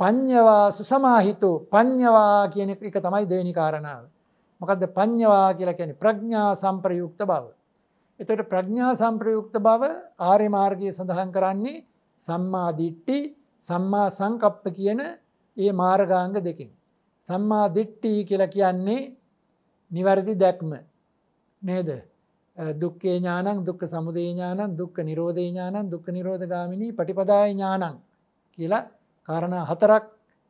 පං්ඥවා සුසමාහිතු පං්ඥවා කියන එක තමයි දෙවැනි කාරණාව. මොකද පං්ඥවා කියලා කියන ප්‍රඥා සම්ප්‍රයුක්ත බව. එතට ප්‍රඥා සම්ප්‍රයුක්ත බව ආර්ය මාර්ගය සඳහන් කරන්නේ සම්මාධිට්ටි සම්මා සංකප්ප කියන ඒ මාර්ගාංග දෙකින්. සම්මා දිට්ටී කියලා කියන්නේ නිවැරදි දැක්ම නේද දුක්කේ ඥානං දුක්ක සමුදේ ඥානන් දුක්ක නිරෝධේ ඥානන් දුක්ක නිරෝධ ගාමිනී පටිපදාය ඥානං කියලා කාරණ හතරක්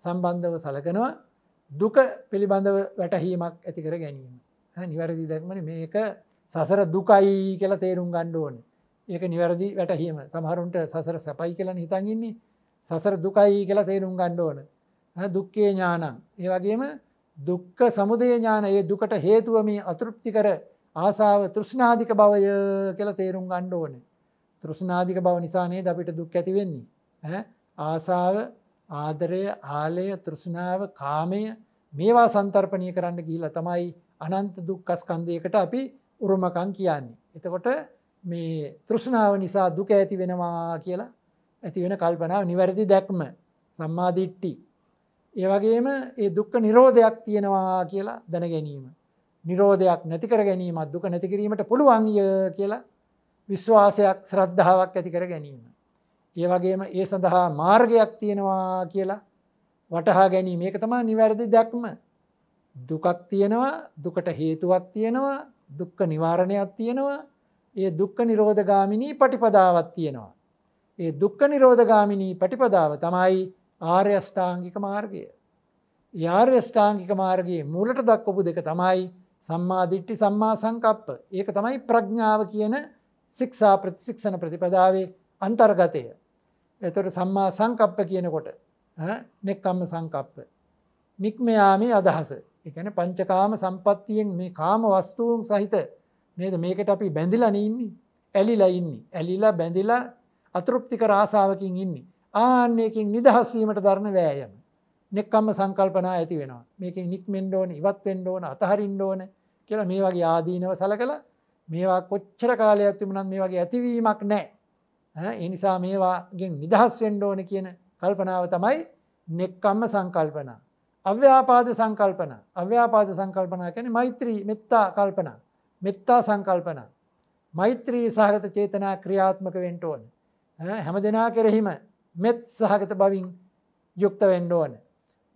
සම්බන්ධව සලකනවා දුක පිළිබඳව වැටහීමක් ඇතිකර ගැනීම. නිවැරදි දැක්මන මේක සසර දුකයි කියලා තේරුම් ගණ්ඩුවන. ඒක නිවැරදි වැටහීම සමහරුන්ට සසර සැපයි කියලා හිතන්ගන්නේ සසර දුකයි කියලා තේරුම් ගණ්ඩ ඕන දුක්කේ ඥානං. ඒ වගේම දුක්ක සමුදය ඥාන ඒ දුකට හේතුවම අතෘප්ති කර ආසාාව තෘෂ්නාධික බවය කියල තේරුම් ගණ්ඩ ඕන. තෘෂ්නාධික බව නිසානේ අපිට දුක් ඇතිවෙන්නේ. ආසාාව ආදරය ආලය තෘෂ්ණාව කාමය මේවා සන්තර්පනය කරන්න ගිහිල තමයි අනන්ත දුක්කස්කන්දයකට අපි උරුමකං කියන්නේ. එතකොට මේ තෘෂ්ණාව නිසා දුක ඇති වෙනවා කියලා ඇති වෙන කල්පනාව නිවැරදි දැක්ම සම්මාධිට්ටි ඒ වගේම ඒ දුක්ඛ නිරෝධයක් තියෙනවා කියලා දැන ගැනීම. නිරෝධයක් නැති කර ගැනීමත් දුක නැති කිරීමට පුළුවන් ය කියලා විශ්වාසයක් ශ්‍රද්ධාවක් ඇති කර ගැනීම. ඒ වගේම ඒ සඳහා මාර්ගයක් තියෙනවා කියලා වටහා ගැනීම. ඒක තමයි නිවැරදි දැක්ම. දුකක් තියෙනවා, දුකට හේතුවක් තියෙනවා, දුක්ඛ නිවාරණයක් තියෙනවා. ඒ දුක්ඛ නිරෝධගාමිනී පටිපදාවක් තියෙනවා. ඒ දුක්ඛ නිරෝධගාමිනී පටිපදාව තමයි ආර්ය අෂ්ටාංගික මාර්ගය. ආර්ය අෂ්ටාංගික මාර්ගයේ මූලට දක්වපු දෙක තමයි සම්මාධිට්ටි සම්මා සංකප්ප. ඒක තමයි ප්‍රඥාව කියන සික්ෂා ප්‍රතිශික්ෂණ ප්‍රතිපදාවේ අන්තර්ගතය. එතොට සම්මා සංකප්ප කියනකොට නෙක්කම්ම සංකප්ප. නික්මයාමේ අදහස. එකන පංචකාම සම්පත්තියෙන් මේ කාම වස්තුූන් සහිත නේද මේකට අපි බැඳිලන ඉන්නේ ඇලිලා ඉන්නේ. ඇලිලා බැඳිලා අතෘප්තික රාසාාවකින් ඉන්නේ. ආන්නයකින් නිදහස්වීමට ධර්ණ වෑයම. නෙක්කම්ම සංකල්පනා ඇති වෙනවා මේකින් නික්මෙන්ඩ ඕන ඉවත්වෙන්ඩ ඕන අතහරින්ඩ ඕන කියලා මේ වගේ ආදීනව සල කළ මේවා කොච්චර කාලය ඇතිමුණන් මේ වගේ ඇතිවීමක් නෑ එනිසා මේවාගෙන් නිදහස් වෙන්ඩ ඕන කියන කල්පනාව තමයි නෙක්කම්ම සංකල්පනා අව්‍යාපාද සංකල්පන අව්‍යාපාද සංකල්පනා කැන මෛත්‍රී මෙත්තා කල්පන මෙත්තා සංකල්පන මෛත්‍රී සහගත චේතනා ක්‍රියාත්මක වෙන්ට ඕන හැම දෙනා කෙරෙහිම මෙත් සහගත බවින් යුක්ත වෙන්න ඕන.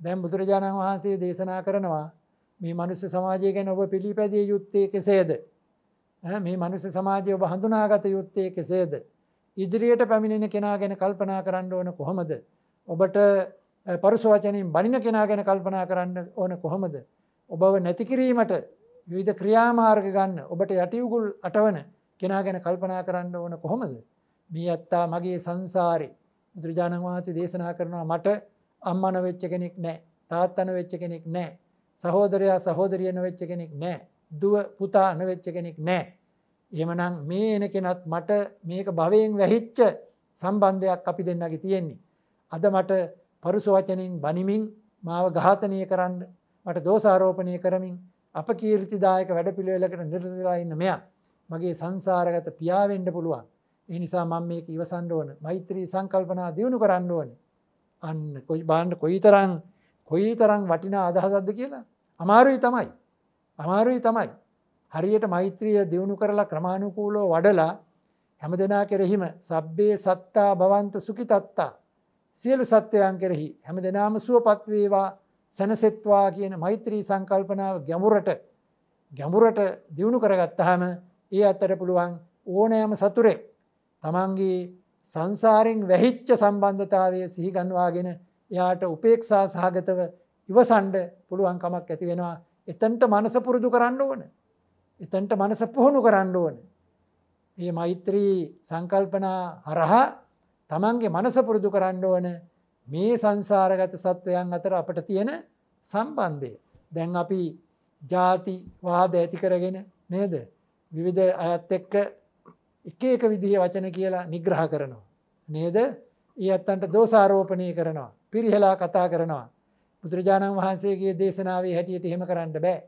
දැම් බුදුරජාණන් වහන්සේ දේශනා කරනවා මේ මනුස්ස සමාජය ගැන ඔබ පිළිපැදිය යුත්තේ කෙසේද. මේ මනුස්ස සමාජය ඔබ හඳුනාගත යුත්තේ කෙසේද. ඉදිරියට පැමිණෙන කෙනා ගැන කල්පනා කරන්න ඕන කොහොමද. ඔබට පරුසවචනින් බනින කෙනා ගැන කල්පනා කරන්න ඕන කොහොමද. ඔබව නැතිකිරීමට විධ ක්‍රියාමාර්ග ගන්න ඔබට යටියුගුල් අටවන කෙනා ගැන කල්පනා කරන්න ඕන කොහොමද. මේ ඇත්තා මගේ සංසාරි බුදුරජාණන් වහන්සේ දේශනා කරනවා මට අම්මන වෙච්ච කෙනෙක් නැහැ. තාත්තන වෙච්ච කෙනෙක් නැහැ. සහෝදරයා සහෝදරිය නොවෙච්ච කෙනෙක් නැහැ. දුව පුතා නොවෙච්ච කෙනෙක් නැහැ. එහෙමනම් මේ එන කෙනත් මට මේක භවයෙන් වැහිච්ච සම්බන්ධයක් අපි දෙන්නගේ තියෙන්නේ. අද මට පරුස වචනෙන් බනිමින් මාව ඝාතනය කරන්න මට දෝෂාරෝපණය කරමින් අපකීර්තිදායක වැඩපිළිවෙලකට නිරතලා ඉන්න මෙයා මගේ සංසාරගත පියා වෙන්න පුළුවන්. ඒ නිසා මම මේක ඉවසන්න ඕන මෛත්‍රී සංකල්පනා දියුණු කරන්න ඕන අන්න කොයි බාන්න කොයි තරං කොයි තරං වටිනා අදහසද්ද කියලා අමාරුයි තමයි අමාරුයි තමයි හරියට මෛත්‍රිය දියුණු කරලා ක්‍රමාණුකූලෝ වඩලා හැම දෙනා කෙරෙහිම සබ්බේ සත්තා භවන්තු සුකිතත්තා සියලු සත්වයන් කෙරෙහි හැම දෙනාම සුවපත්වේවා සැනසෙත්වා කියන මෛත්‍රී සංකල්පනාව ගැමුරට ගැමුරට දියුණු කරගත්තහම ඒ අත්තට පුළුවන් ඕනෑම සතුරෙක් තමන්ගේ සංසාරෙන් වැහිච්ච සම්බන්ධතාවය සිහිගන්වාගෙන එයාට උපේක්ෂා සහගතව ඉවසන්ඩ පුළුවන්කමක් ඇති වෙනවා එතන්ට මනස පුරුදු කරන්න ඕන. එතන්ට මනස පුහුණු කරන්න ඕන. ඒ මෛත්‍රී සංකල්පනා හරහා තමන්ගේ මනස පුරුදු කරන්න ඕන මේ සංසාරගත සත්වයන් අතර අපට තියෙන සම්බන්ධය. දැන් අපි ජාතිවාද ඇති කරගෙන නේද. විවිධ අයත් එක්ක එක එක විදිහ වචන කියලා නිග්‍රහ කරනවා. නේද ඒ ඇත්තන්ට දෝසාරෝපනය කරනවා. පිරිහලා කතා කරනවා. බුදුරජාණන් වහන්සේගේ දේශනාවේ හැටියට හෙම කරන්න බෑ.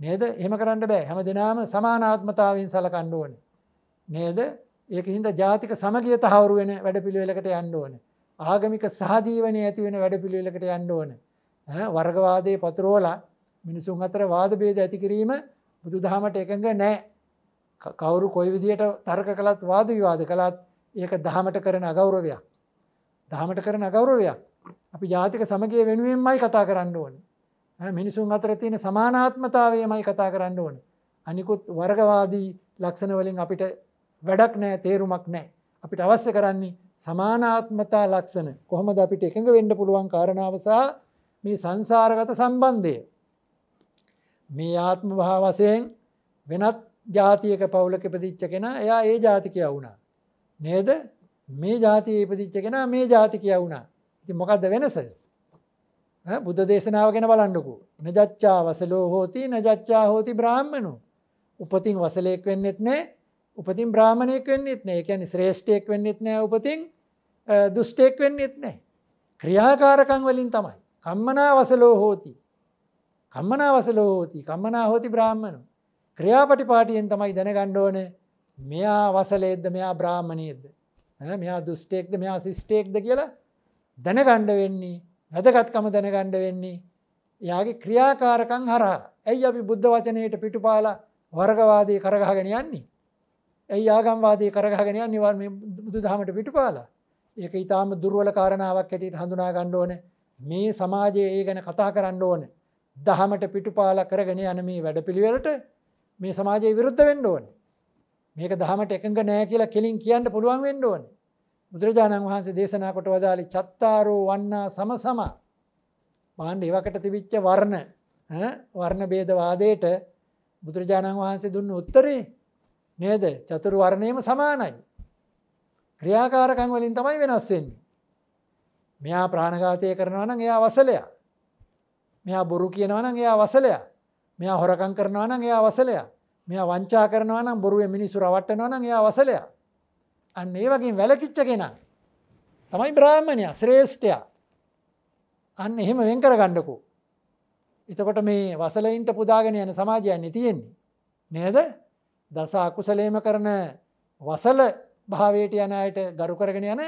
නේද එහම කරන්න බෑ හැම දෙනාම සමානාත්මතාවෙන් සලකන්න ඕන. නේද ඒක හින්ද ජාතික සමගිය තහවුරු වෙන වැඩපිළිවෙලකට යන්න ඕන. ආගමික සහජීවනය ඇති වෙන වැඩපිළිවෙලකට යන්න ඕන. වර්ගවාදයේ පතුරෝලා මිනිසුන් අතර වාද බේද ඇති කිරීම බුදුදහමට එකඟ නැහැ. කවුරු කොයි විදියට තර්ක කළත් වාද විවාද කළත් ඒක දහමට කරන අගෞරවයක් දහමට කරන අගෞරවයක් අපි ජාතික සමගය වෙනුවෙන්මයි කතා කරන්න ඕන මිනිසුන් අතර තියෙන සමානාත්මතාවයමයි කතා කරන්න ඕන අනිකුත් වර්ගවාදී ලක්ෂණ වලින් අපිට වැඩක් නෑ තේරුමක් නෑ අපිට අවශ්‍ය කරන්නේ සමානාත්මතා ලක්ෂණ කොහොමද අපිට එකඟ වෙන්න පුළුවන් කාරණාවසා මේ සංසාරගත සම්බන්ධය මේ ආත්ම භාවසයෙන් වෙනත් ජාතියක පවුලක ඉපදිච්ච කෙනා එයා ඒ ජාතිකයා වුණා. නේද? මේ ජාතියේ ඉපදිච්ච කෙනා මේ ජාතිකයා වුණා. ඉතින් මොකද්ද වෙනස? ඈ බුද්ධ දේශනාව ගැන බලන්නකෝ. නජච්චා වසලෝ හෝති නජච්චා හෝති බ්‍රාහ්මනෝ. උපතින් වසලෙක් වෙන්නෙත් නෑ. උපතින් බ්‍රාහමණයෙක් වෙන්නෙත් නෑ. ඒ කියන්නේ ශ්‍රේෂ්ඨයෙක් වෙන්නෙත් නෑ. උපතින් දුෂ්ටයෙක් වෙන්නෙත් නෑ. ක්‍රියාකාරකම් වලින් තමයි. කම්මනා වසලෝ හෝති. කම්මනා වසලෝ හෝති. කම්මනා හෝති බ්‍රාහ්මනෝ. ක්‍රියාපටිපාටියෙන් තමයි දැනගණ්ඩ ඕන මෙයා වසලේද්ද මෙයා බ්‍රාහ්මණයද මෙයා දුස්ටේක්ද මෙයා සිස්ටේක්ද කියලා දැනගණ්ඩ වෙන්නේ වැදගත්කම දැනගණ්ඩ වෙන්නේ යාගේ ක්‍රියාකාරකං හරහා ඇයි අපි බුද්ධ වචනයට පිටුපාල වර්ගවාදී කරගහගෙන යන්නේ ඇයි ආගම්වාදී කරගහගෙන යන්නේ වර් බුදු දහමට පිටුපාලා ඒක ඉතාම දුර්වල කාරණාවක් ඇටියට හඳුනා ගණ්ඩ ඕන මේ සමාජයේ ඒ ගැන කතා කරන්න ඕන දහමට පිටුපාල කරගෙන යන මේ වැඩපිළිවෙලට මේ සමාජය විරුද්ධ වෙන්න ඕන මේක දහමට එකඟ නෑ කියලා කෙලින් කියන්න පුළුවන් වෙන්න ඕන බුදුරජාණන් වහන්සේ දේශනා කොට වදාලි චත්තාරෝ වන්නා සම සම පාණ්ඩ ඒවකට තිබිච්ච වර්ණ වර්ණ බේදවාදයට බුදුරජාණන් වහන්සේ දුන්න උත්තරේ නේද චතුරු වර්ණයම සමානයි ක්‍රියාකාරකං වලින් තමයි වෙනස් වෙන්නේ මෙයා ප්‍රාණඝාතය කරනවා නම් එයා වසලයා මෙයා බොරු කියනවා නම් එයා වසලයා මෙයා හොරකං කරනවා නම් එයා වසලයා මෙයා වංචා කරනවා නම් බොරුව මිනිසු රවට්ටනවා නම් එයා වසලයා අන්න ඒ වගේ වැලකිච්ච කෙනා තමයි බ්‍රාහ්මණය ශ්‍රේෂ්ඨයා අන්න එහෙම වෙන් කර ගණ්ඩකු එතකොට මේ වසලයින්ට පුදාගෙන යන සමාජයන්නේ තියෙන්නේ නේද දස අකුසලේම කරන වසල භාවයට යන අයට ගරු කරගෙන යන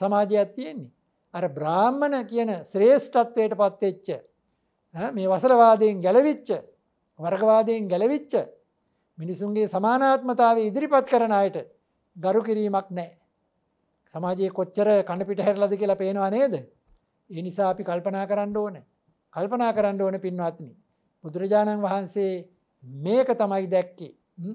සමාජයක් තියෙන්නේ අර බ්‍රාහ්මණ කියන ශ්‍රේෂ්ඨත්වයට පත්වෙච්ච මේ වසලවාදයෙන් ගැලවිච්ච වර්ගවාදයෙන් ගැලවිච්ච මිනිසුන්ගේ සමානාත්මතාව ඉදිරිපත් කරන අයට ගරු කිරීමක් නෑ. සමාජයේ කොච්චර කණපිට හැරලද කියලා පේනවා නේද. ඒ නිසා අපි කල්පනා කරන්න ඕන කල්පනා කරන්න ඕන පින්වත්න. බුදුරජාණන් වහන්සේ මේක තමයි දැක්කේ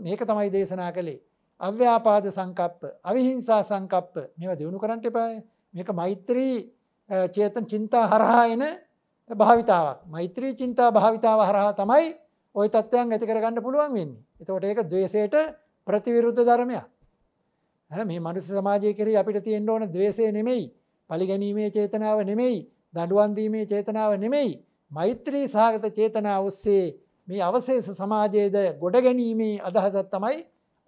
මේක තමයි දේශනා කළේ. අව්‍යාපාද සංකප්ප අවිහිංසා සංකප්ප මෙව දියුණු කරන්නට එපාය මේක මෛත්‍රී චේතන චින්තා හරහා එන භාවිතාවක් මෛත්‍රී චින්තා භාවිතාව හරහා තමයි ඔය තත්ත්වයන් ඇති කරගන්න පුළුවන් වෙන්න එතකොට ඒක දවේශයට ප්‍රතිවිරුද්ධ ධර්මයක් මේ මනුස සමාජය කෙර අපිට තියෙන් ඕන දවේශය නෙමෙයි පලිගැනීමේ චේතනාව නෙමෙයි දඩුවන්දීමේ චේතනාව නෙමෙයි මෛත්‍රී සාගත චේතනාව ඔස්සේ මේ අවසේෂ සමාජයේද ගොඩගැනීමේ අදහසත් තමයි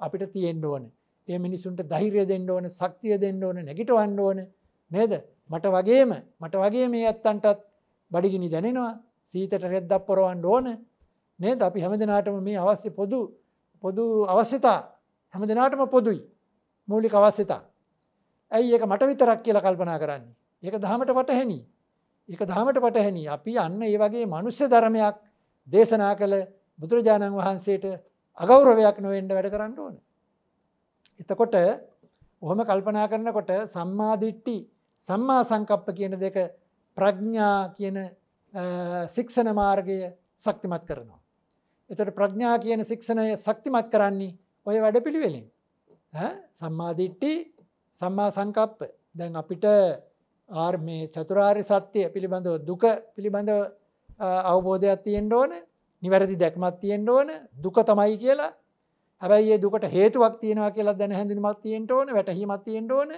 අපිට තියෙන්ඩ ඕන ඒ මිනිසුන්ට දෛරය දෙන්න ඕන සක්තිය දෙන්න ඕන නැගිට වන්න ඕන නේද මට වගේම මට වගේ මේ ඇත්තන්ටත් බඩිගිනි දැනෙනවා සීතට රෙද්දක් පොරවන්න ඕන නේද අපි හැම දෙනාටම මේ අවශ්‍ය පොදු පොදු අවශ්‍යතා හැම දෙනාටම පොදුයි මූලි අවශ්‍යතා ඇයි ඒක මට විතරක් කියලා කල්පනා කරන්නේ ඒක දහමට පටහැනි ඒක දහමට පටහැනි අපි අන්න ඒ වගේ මනුෂ්‍ය ධර්මයක් දේශනා කළ බුදුරජාණන් වහන්සේට අගෞරවයක් නොවෙන්ඩ වැඩ කරන්න ඕන. එතකොට ඔහොම කල්පනා කරනකොට සම්මාධිට්ටි සම්මා සංකප්ප කියන දෙක ප්‍රඥා කියන සික්ෂණ මාර්ගය සක්තිමත් කරනවා. එතට ප්‍රඥා කියන ශික්ෂණය ශක්තිමත් කරන්නේ ඔය වැඩ පිළිවෙලින්. සම්මාධිට්ටි සම්මා සංකප්ප දැන් අපිට ආර් මේ චතුරාරි සත්‍යය පිළිබඳව දුක පිළිබඳව අවබෝධයක් තියෙන් ඕන නිවැරදි දැක්මත් තියෙන් ඕන දුක තමයි කියලා හැබැයි ඒ දුකට හේතුවක් තියෙනවා කියලා දැන හැඳුනමක් තියෙන්ට ඕන වැටහීමක් තියෙන්ට ඕන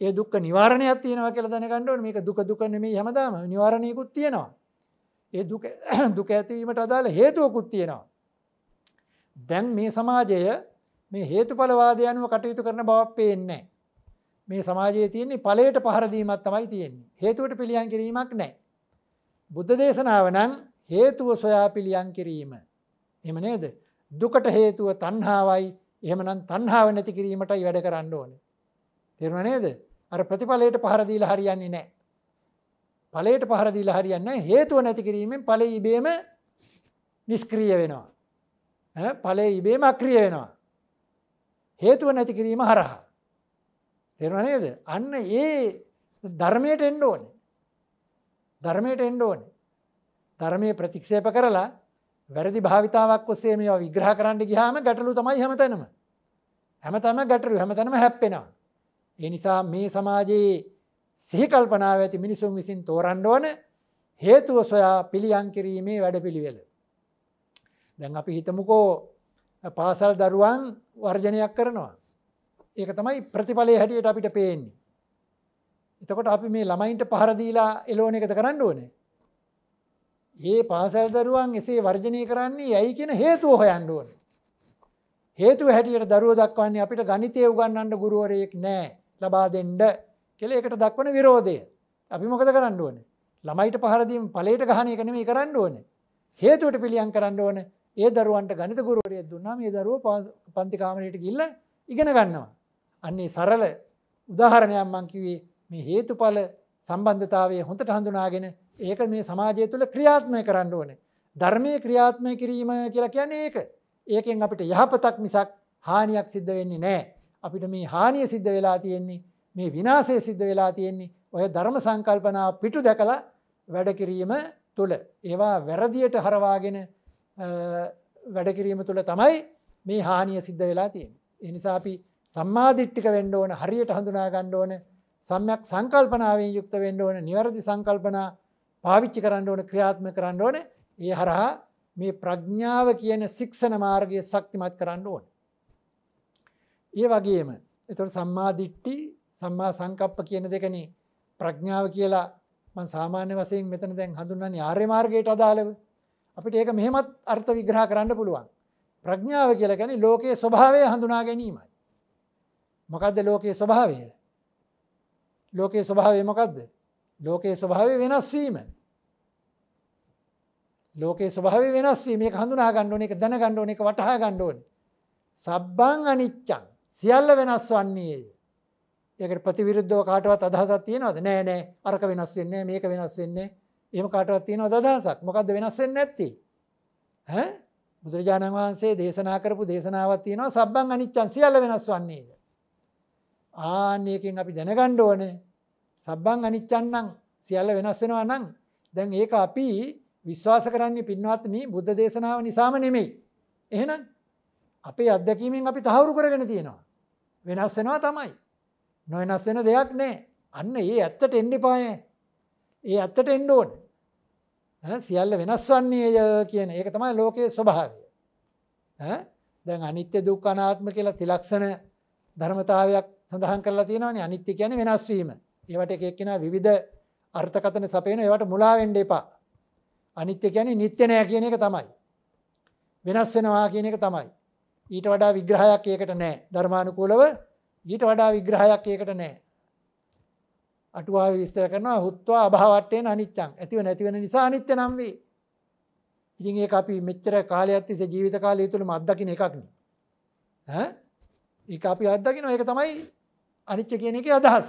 ඒ දුක් නිවාරණයක් තියෙනවා කියලා දැනගන්න ඕන මේක දුක දුක නෙමෙයි හැමදාම නිවාරණයකුත් තියෙනවා ඒ දුක ඇතිවීමට අදාළ හේතුවකුත් තියෙනවා. දැන් මේ සමාජය මේ හේතුඵලවාදය අනුව කටයුතු කරන බවක් පේන්නේ මේ සමාජයේ තියෙන්නේ ඵලයට පහර දීමක් තමයි තියෙන්නේ. හේතුවට පිළියම් කිරීමක් නැහැ. බුද්ධ දේශනාව නම් හේතුව සොයා පිළියම් කිරීම. එහෙම නේද? දුකට හේතුව තණ්හාවයි. එහෙමනම් තණ්හාව නැති කිරීමටයි වැඩ කරන්න ඕනේ. තේරුණා නේද? අර ප්‍රතිඵලයට පහර දීලා හරියන්නේ නැහැ. ඵලයට පහර දීලා හරියන්නේ නැහැ. හේතුව නැති කිරීමෙන් ඵලෙ ඉබේම නිෂ්ක්‍රීය වෙනවා. ඈ ඵලෙ ඉබේම අක්‍රිය වෙනවා. හේතුව නැති කිරීම හරහා. තේරුණා නේද? අන්න ඒ ධර්මයට එන්න ඕනේ. ධර්මයට එන්න ඕනේ. ධර්මයේ ප්‍රතික්ෂේප කරලා වැරදි භාවිතාවක් ඔස්සේ මේවා විග්‍රහ කරන්න ගියාම ගැටලු තමයි හැමතැනම. හැමතැනම ගැටලු හැමතැනම හැප්පෙනවා. ඒ නිසා මේ සමාජයේ සිහිකල්පනාව ඇති මිනිසුන් විසින් තෝරන්ඩෝන හේතුව සොයා පිළියන් කිරීමේ වැඩ පිළිවෙල. දැන් අපි හිතමුකෝ පාසල් දරුවන් වර්ජනයක් කරනවා. ඒක තමයි ප්‍රතිඵලය හැටියට අපිට පේන්නේ. එතකොට අපි මේ ළමයින්ට පහරදීලා එලෝන එකත කරන්න ඕනේ. ඒ පාසල් දරුවන් එසේ වර්ජනය කරන්නේ ඇයි කියෙන හේතුව හොයන්න ඕන. හේතුව හැටියට දරුව දක්වන්නේ අපිට ගනිතය උගන්නන්න ගුරුවරයෙක් නෑ ලබා දෙන්ඩ කෙල එකට දක්වන විරෝධය අපි මොකද කරන්න ඕන ළමයිට පහරදීම පලට ගහන එකනම කරන්න ඕන හේතුවට පිළියන් කරන්න ඕන ඒ දරුවන්ට ගනිත ගුරුවරය දුන්නා මේ දරුව පන්තිකාමරයට ගිල්ල ඉගෙන ගන්නවා. අන්නේ සරල උදාහරණයක් මංකිවේ මේ හේතුඵල සම්බන්ධතාවය හොඳට හඳුනාගෙන ඒක මේ සමාජය තුළ ක්‍රියාත්මය කරන්න ඕන. ධර්මය ක්‍රියාත්මය කිරීම කියලා කියන්නේ ඒක. ඒකෙන් අපිට යහපතක් මිසක් හානියක් සිද්ධ වෙන්නේ නෑ. අපිට මේ හානිය සිද්ධ වෙලා තියෙන්නේ මේ විනාසය සිද්ධ වෙලා තියෙන්නේ ඔය ධර්ම සංකල්පනා පිටු දැකලා වැඩකිරීම තුළ. ඒවා වැරදියට හරවාගෙන වැඩකිරීම තුළ තමයි මේ හානිය සිද්ධ වෙලා තියෙන. එනිසා අපි සම්මාධිට්ටික වෙන්න ඕන හරියට හඳුනා ගණ්ඩ ඕන සම්යක් සංකල්පනාවෙන් යුක්ත වෙන්න ඕන නිවැරදි සංකල්පනා පාවිච්චි කරන්න ඕන ක්‍රියාත්ම කරන්න ඕන ඒ හරහා මේ ප්‍රඥාව කියන සික්ෂණ මාර්ගය සක්තිමත් කරන්න ඕන. ඒ වගේම එතුට සම්මාධිට්ටි සම්මා සංකප්ප කියන දෙකනේ ප්‍රඥාව කියලා මන් සාමාන්‍ය වසයෙන් මෙතන දැන් හඳුන්න්නේ ආර්යමාර්ගයට අදාළව අපිට ඒක මෙහෙමත් අර්ථ විග්‍රහ කරන්න පුළුවන් ප්‍රඥාව කියල ගැන ලෝකයේ ස්වභාවය හඳුනා ගැනීමයි මොකක්ද ලෝකයේ ස්වභාවය ලෝකයේ ස්වභාවය මොකක්ද ලෝකයේ ස්වභාවය වෙනස්වීම ලෝකයේ ස්වභාව වෙනස්වීම මේ හඳුනා ගණ්ඩුවන එක දැන ගණ්ඩුවන එක වටහා ගණ්ඩුවන් සබ්බං අනිච්චන් සියල්ල වෙනස් වන්නේය ඒකට ප්‍රතිවිරුද්ධව කාටවත් අදහසක් තියෙනවද? නෑ නෑ. අරක වෙනස් වෙන්නේ මේක වෙනස් වෙන්නේ. එහෙම කාටවත් තියෙනවද අදහසක්? මොකද්ද වෙනස් වෙන්නේ නැත්තේ? ඈ? බුදුරජාණන් වහන්සේ දේශනා කරපු දේශනාවක් තියෙනවා සබ්බන් අනිච්චන් සියල්ල වෙනස් වන්නේද? ආන්නයකින් අපි දැනගන්න ඕනේ. සබ්බන් අනිච්චන් නම් සියල්ල වෙනස් වෙනවා නම් දැන් ඒක අපි විශ්වාස කරන්නේ පින්වත්නි බුද්ධ දේශනාව නිසාම නෙමෙයි. එහෙනම් අපේ අත්දැකීමෙන් අපි තහවුරු කරගෙන තියෙනවා. වෙනස් වෙනවා තමයි. නොවෙනස් වෙන දෙයක් නෑ අන්න ඒ ඇත්තට එන්ඩිපාය ඒ ඇත්තට එන්ඩෝන් සියල්ල වෙනස් වන්නේය කියන ඒක තමයි ලෝකයේ ස්වභාවය දැන් අනිත්‍ය දුක් අනාත්ම කියලා තිලක්ෂණ ධර්මතාවයක් සඳහන් කරලා තියෙනවන අනිත්‍ය කියන වෙනස්වීම ඒවට එකක්කෙන විධ අර්ථකතන සපේන ඒවට මුලාවෙන්ඩ එපා අනිත්‍ය කියන නිත්‍යනය කියන එක තමයි වෙනස් වෙනවා කියන එක තමයි ඊට වඩා විග්‍රහයක් ඒකට නෑ ධර්මානුකූලව ඊට වඩා විග්‍රහයක් ඒකට නෑ. අටුවාව විස්තර කරනවා හුත්වා අභාවට්ටයෙන් අනිච්චං ඇතිව නැතිවෙන නිසා අනිත්‍ය නම් වේ. ඉතින් ඒක අපි මෙච්චර කාලයක් තිස්සේ ජීවිත කාලය තුළම අත්දකින්න එකක් නේ. ඈ? ඒක අපි අත්දකිනවා ඒක තමයි අනිච්ච කියන එකේ අදහස.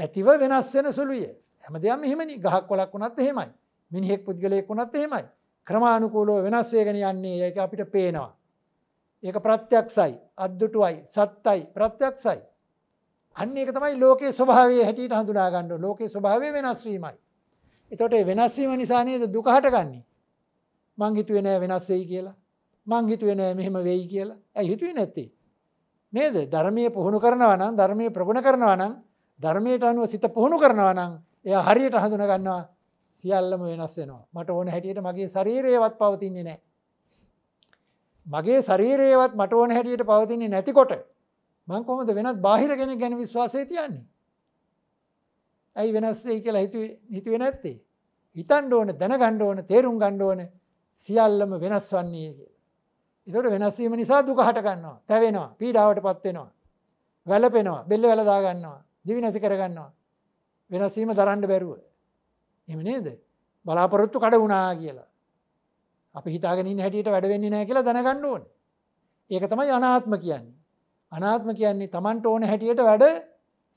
ඇතිව වෙනස් වෙන සුළුය. හැමදේම එහෙමනේ. ගහක් වලක් වුණත් එහෙමයි. මිනිහෙක් පුද්ගලයෙක් වුණත් එහෙමයි. ක්‍රමානුකූලව වෙනස් වෙගෙන යන්නේ ඒක අපිට පේනවා. ඒක ප්‍රත්‍යක්ෂයි අද්දුටුවයි සත්තයි ප්‍රත්‍යක්ෂයි. අන්න එක තමයි ලෝකේ ස්වභාවය හැටියට හඳුනාගන්න ලෝකේ ස්වභාවය වෙනස්වීමයි. එතොට වෙනස්වීම නිසානේද දුකහටගන්නේ. මංහිතුව නෑ වෙනස් වෙයි කියලා මංහිතුව නෑ මෙහෙම වෙයි කියලා ඇ හිතුව නැත්තේ. නේද ධර්මය පුහුණු කරනවා නම් ධර්මය ප්‍රගුණ කරනවා නම් ධර්මයට අනුව සිත පුහුණු කරනවා නම් එය හරියට හඳුනගන්නවා සියල්ලම වෙනස් වෙනවා මට ඕන හැටියට මගේ ශරීරයවත් පවතින්නේ නෑ මගේ ශරීරයවත් මට ඕන හැටියට පවතින්නේ නැතිකොට මං කොමද වෙනත් බාහිර කෙන ගැන විශ්වාසය තියන්නේ. ඇයි වෙනස්සේ කියලා හිතුව නැත්තේ. හිතන්ඩ ඕන දැන ගණ්ඩ ඕන තේරුම් ගණ්ඩ ඕන සියල්ලම වෙනස් වන්නේ කිය. එතට වෙනස්වීම නිසා දුක හටගන්නවා තැවෙනවා පීඩාවට පත්වෙනවා. වැලපෙනවා බෙල්ල වැලදාගන්නවා දිවි නැසි කරගන්නවා. වෙනස්වීම දරන්න බැරුව. එම නේද බලාපොරොත්තු කඩ වුණා කියලා. අපි හිතාගෙනින් හැටියට වැඩ වෙන්නේ නෑ කියලා දැනගන්න ඕන. ඒක තමයි අනාත්ම කියන්නේ. අනාත්ම කියන්නේ තමන්ට ඕන හැටියට වැඩ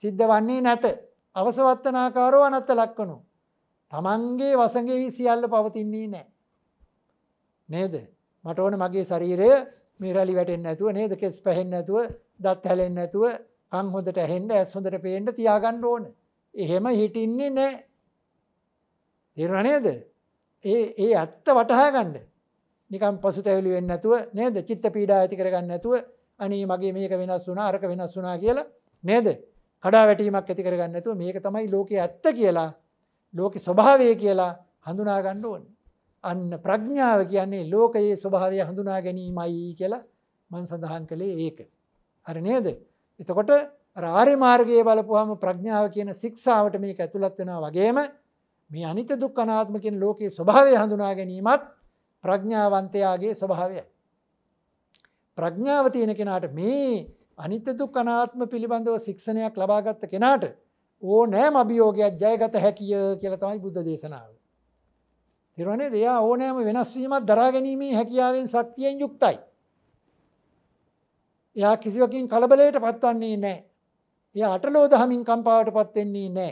සිද්ධ වන්නේ නැත. අවසවත්තනාකාරෝ අනත්ත ලක්කනු. තමන්ගේ වසගේ සියල්ල පවතින්නේ නෑ. නේද මට ඕන මගේ ශරීරය මේ රැලි වැටෙන් ඇතුව නේද කෙස් පැහෙන් ඇතුව දත් හැලෙන් ඇතුව අං හොඳට ඇහෙන්ට ඇස් හොඳට පේෙන්ට තියාගන්න ඕන. එහෙම හිටින්නේ නෑ. තිරණේද ඒ ඒ ඇත්ත වටහා ගන්න නිකම් පසුතැවිලි වෙන්න නැතුව නේද චිත්ත පීඩා ඇති කරගන්න නැතුව අනී මගේ මේක වෙනස් වුණා අරක වෙනස් වුණා කියලා නේද කඩා වැටීමක් ඇති කරගන්න නැතුව මේක තමයි ලෝකයේ ඇත්ත කියලා ලෝක ස්වභාවය කියලා හඳුනා ගන්න ඕන අන්න ප්‍රඥාව කියන්නේ ලෝකයේ ස්වභාවය හඳුනා ගැනීමයි කියලා මං සඳහන් කළේ ඒක අර නේද එතකොට ආර්ය මාර්ගයේ බලපුවාම ප්‍රඥාව කියන ශික්ෂාවට මේක ඇතුළත් වෙනවා වගේම මේ අනිත දුක් අනාත්මකින් ලෝකයේ ස්වභාවය හඳුනා ගැනීමත් ප්‍රඥාවන්තයාගේ ස්වභාවය. ප්‍රඥාව තියෙන කෙනාට මේ අනිත දුක් අනාත්ම පිළිබඳව ශික්ෂණයක් ලබාගත්ත කෙනාට ඕ නෑම අභියෝගයක් ජයගත හැකිය කියලා තමයි බුද්ධ දේශනාව. තිරවනේ දෙයා ඕනෑම වෙනස්වීමත් දරාගැනීමේ හැකියාවෙන් සක්තියෙන් යුක්තයි. එයා කිසිවකින් කලබලයට පත්වන්නේ නෑ. එය අටලෝ දහමින් කම්පාවට පත්වෙෙන්නේ නෑ.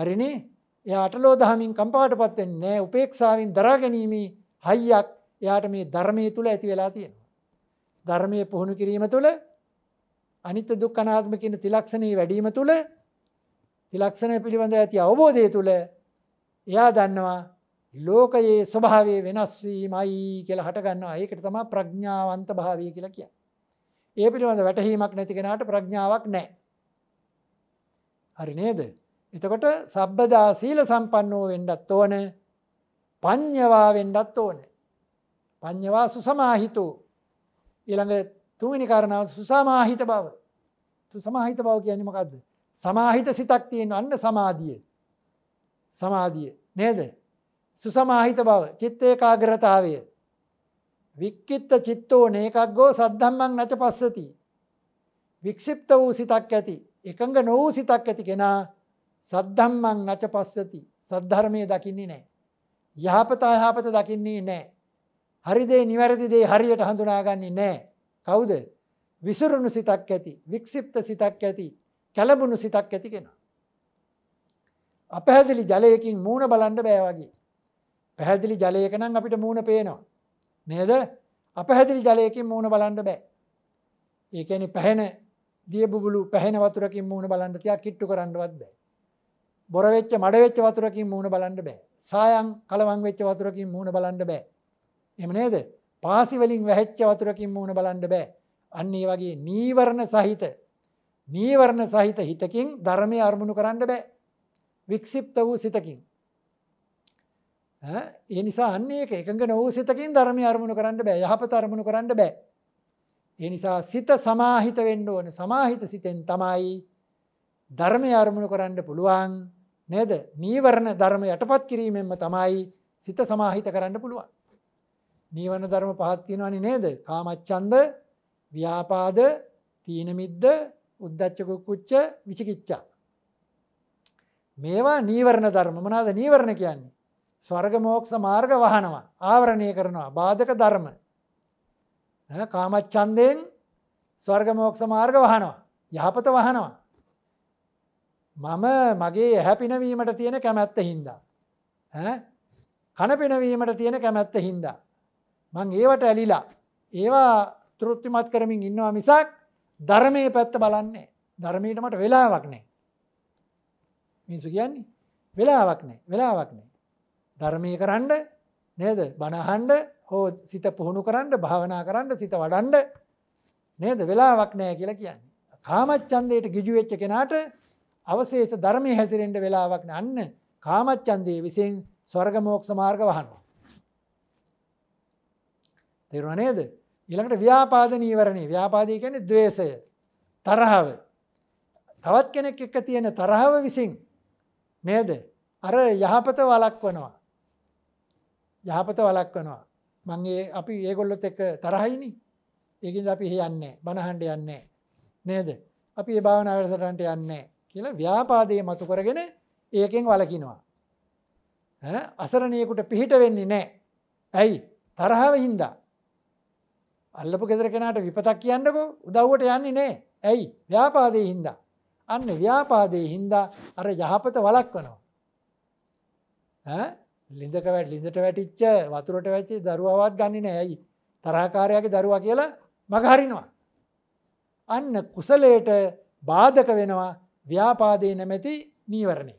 හරිනේ එයා අටලෝ දහමින් කම්පාටපත් වෙන්නේ නැහැ. උපේක්ෂාවෙන් දරා ගැනීමේ හයියක් එයාට මේ ධර්මයේ තුල ඇති වෙලා තියෙනවා. ධර්මයේ පුහුණු කිරීම තුළ අනිත්‍ය දුක්ඛ අනාත්ම කියන තිලක්ෂණේ වැඩිම තුළ තිලක්ෂණය පිළිබඳ ඇති අවබෝධය තුළ එයා දන්නවා ලෝකයේ ස්වභාවය වෙනස් වීමයි කියලා හටගන්නවා. ඒකට තමයි ප්‍රඥාවන්ත භාවය කියලා කියන්නේ. ඒ පිළිබඳ වැටහීමක් නැති කෙනාට ප්‍රඥාවක් නැහැ. හරි නේද? එතකොට සබ්බදා සීල සම්පන්නෝ වෙන්නත් ඕන පඤ්ඤවා වෙන්නත් ඕන. පඤ්ඤවා සුසමාහිතෝ. ඊළඟ තුන්වෙනි කාරණාව සුසමාහිත බව. සුසමාහිත බව කියන්නේ මොකද්ද? සමාහිත සිතක් තියෙන අන්න සමාධිය. සමාධිය නේද? සුසමාහිත බව, චිත්ත ඒකාග්‍රතාවය. වික්කිට චිත්තෝ නේකග්ගෝ සද්ධම්මං නච පස්සති. වික්ෂිප්ත වූ සිතක් ඇති, එකඟ නො වූ සිතක් ඇති කෙනා සද්ධම්මං නච පස්සති සද්ධර්මය දකින්නේ නෑ. යහපතා යහපත දකින්නේ නෑ. හරිදේ නිවැරදිදේ හරියට හඳුනාගන්නේ නෑ. කවුද විසුරුණු සිතක් ඇති වික්ෂිප්ත සිතක් ඇති කැලබුණු සිතක් ඇතිගෙන. අපහැදිලි ජලයකින් මූුණ බලන්ඩ බෑවගේ. පැහැදිලි ජලයකනම් අපිට මූුණ පේනවා. නේද අපහැදිලි ජලයකින් මූුණ බලන්ඩ බෑ. ඒකැනි පැහැන දියබුලු පැහැන වතුරකින් මූුණ බලන්ඩ තියක් කිට්ටු කරන්නවත් බෑ. බොරවෙච්ච මඩවෙච්ච වතුරකින් මූුණ බලන්න බෑ සායන් කලවන් වෙච්ච වතුරකින් මූුණ බලන්න බෑ. එම නේද පාසිවලින් වැහෙච්ච වතුරකින් මූුණ බලන්න බෑ. අන්නේ වගේ නීවරණ සහිත නීවරණ සහිත හිතකින් ධර්මය අරමුණු කරන්න බෑ. වික්සිප්ත වූ සිතකින්. ඒ නිසා අන්නේ එකඟ නොවූ සිතකින් ධර්මය අරමුණු කරන්න බෑ යහපත අරමුණු කරන්න බෑ. ඒ නිසා සිත සමාහිත වෙන්න ඕන සමාහිත සිතෙන් තමයි ධර්මය අරමුණු කරන්න පුළුවන් නේද නීවරණ ධර්ම යටපත් කිරීමෙන්ම තමයි සිත සමාහිත කරන්න පුළුවන්. නීවරණ ධර්ම පහත්තියෙනවනි නේද කාමච්චන්ද ව්‍යාපාද තීනමිද්ද උද්දච්චකුක්කුච්ච විචිකිච්චා. මේවා නීවරණ ධර්ම මනාද නීවරණ කියන්නේ. ස්වර්ග මෝක්ෂ මාර්ග වහනවා ආවරණය කරනවා බාධක ධර්ම. කාමච්චන්දයෙන් ස්වර්ග මෝක්ෂ මාර්ග වහනවා යහපත වහනවා මම මගේ ඇහැපිනවීමට තියෙන කැමැත්ත හින්දා. කණපිනවීමට තියෙන කැමැත්ත හින්දා. මං ඒවට ඇලිලා ඒවා තෘප්තිමත් කරමින් ඉන්නවා මිසක් ධර්මය පැත්ත බලන්නේ ධර්මීටමට වෙලාවක් නෑ. මිනිසු කියන්නේ වෙලාවක් නෑ වෙලාවක් නෑ. ධර්මය කරන්න නේද බණහන්ඩ හෝ සිත පුහුණු කරන්න භාවනා කරන්න සිත වඩන්ඩ නේද වෙලාවක් නෑ කියලා කියන්නේ. කාමච්චන්දයට ගිජුවෙච්ච කෙනාට අවශේෂ ධර්මයේ හැසිරෙන්න වෙලාවක් නන්න කාමච්ඡන්දයේ විසින් ස්වර්ග මෝක්ෂ මාර්ග වහනවා. තේරුණා නේද? ඊළඟට ව්‍යාපාද නීවරණේ. ව්‍යාපාදේ කියන්නේ द्वේෂය, තරහව. තවත් කෙනෙක් එක්ක තියෙන තරහව විසින් නේද? අර යහපත වළක්වනවා. යහපත වළක්වනවා. මං ඒ අපි ඒගොල්ලොත් එක්ක තරහයිනේ. ඒකින්ද අපි හේ යන්නේ, බනහඬ යන්නේ. නේද? අපි ඒ භාවනා වැඩසටහනට යන්නේ. කියලා ව්‍යාපාදය මතු කරගෙන ඒකෙන් වලකිනවා. අසරණයකුට පිහිට වෙන්නේ නෑ. ඇයි තරහාව හින්දා. අල්ලපු ගෙදර කෙනට විපතක් කියන්නකෝ උදව්වට යන්නේ නෑ ඇයි ව්‍යාපාදය හින්දා. අන්න ව්‍යාපාදය හින්දා අර යහපත වලක් වනවා. ලිඳක වැට ලිඳට වැටිච්ච වතුරට වැච්චි දරුවවත් ගන්නේ නෑ ඇයි තරාකාරයාගේ දරුවා කියලා මගහරිනවා. අන්න කුසලයට බාධක වෙනවා ව්‍යාපාදය නැමැති නීවරණය.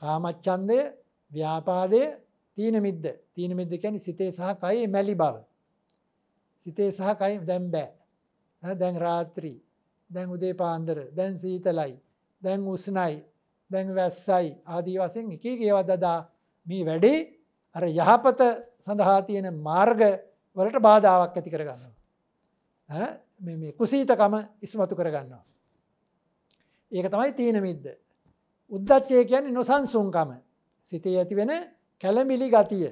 කාමච්චන්දය ව්‍යාපාදය තීන මිද්ද තීන මිද්ද ැන සිතේ සහකයේ මැලි බව. සිතේ සහකයි දැම් බෑ දැන් රාත්‍රී දැන් උදේ පාන්දර දැන් සීතලයි දැන් උස්නයි දැන් වැස්සයි ආදී වසයෙන් එක කියවදදා මේ වැඩේ අර යහපත සඳහා තියෙන මාර්ග වලට බාධාවක් ඇති කරගන්නවා. කුසීතකම ඉස්මතු කරගන්නවා. ඒක තමයි තීනමිද්ද. උද්දච්චය කියන්නේ නොසන්සුන්කම සිතේ ඇතිවෙන කැලමිලි ගතිය.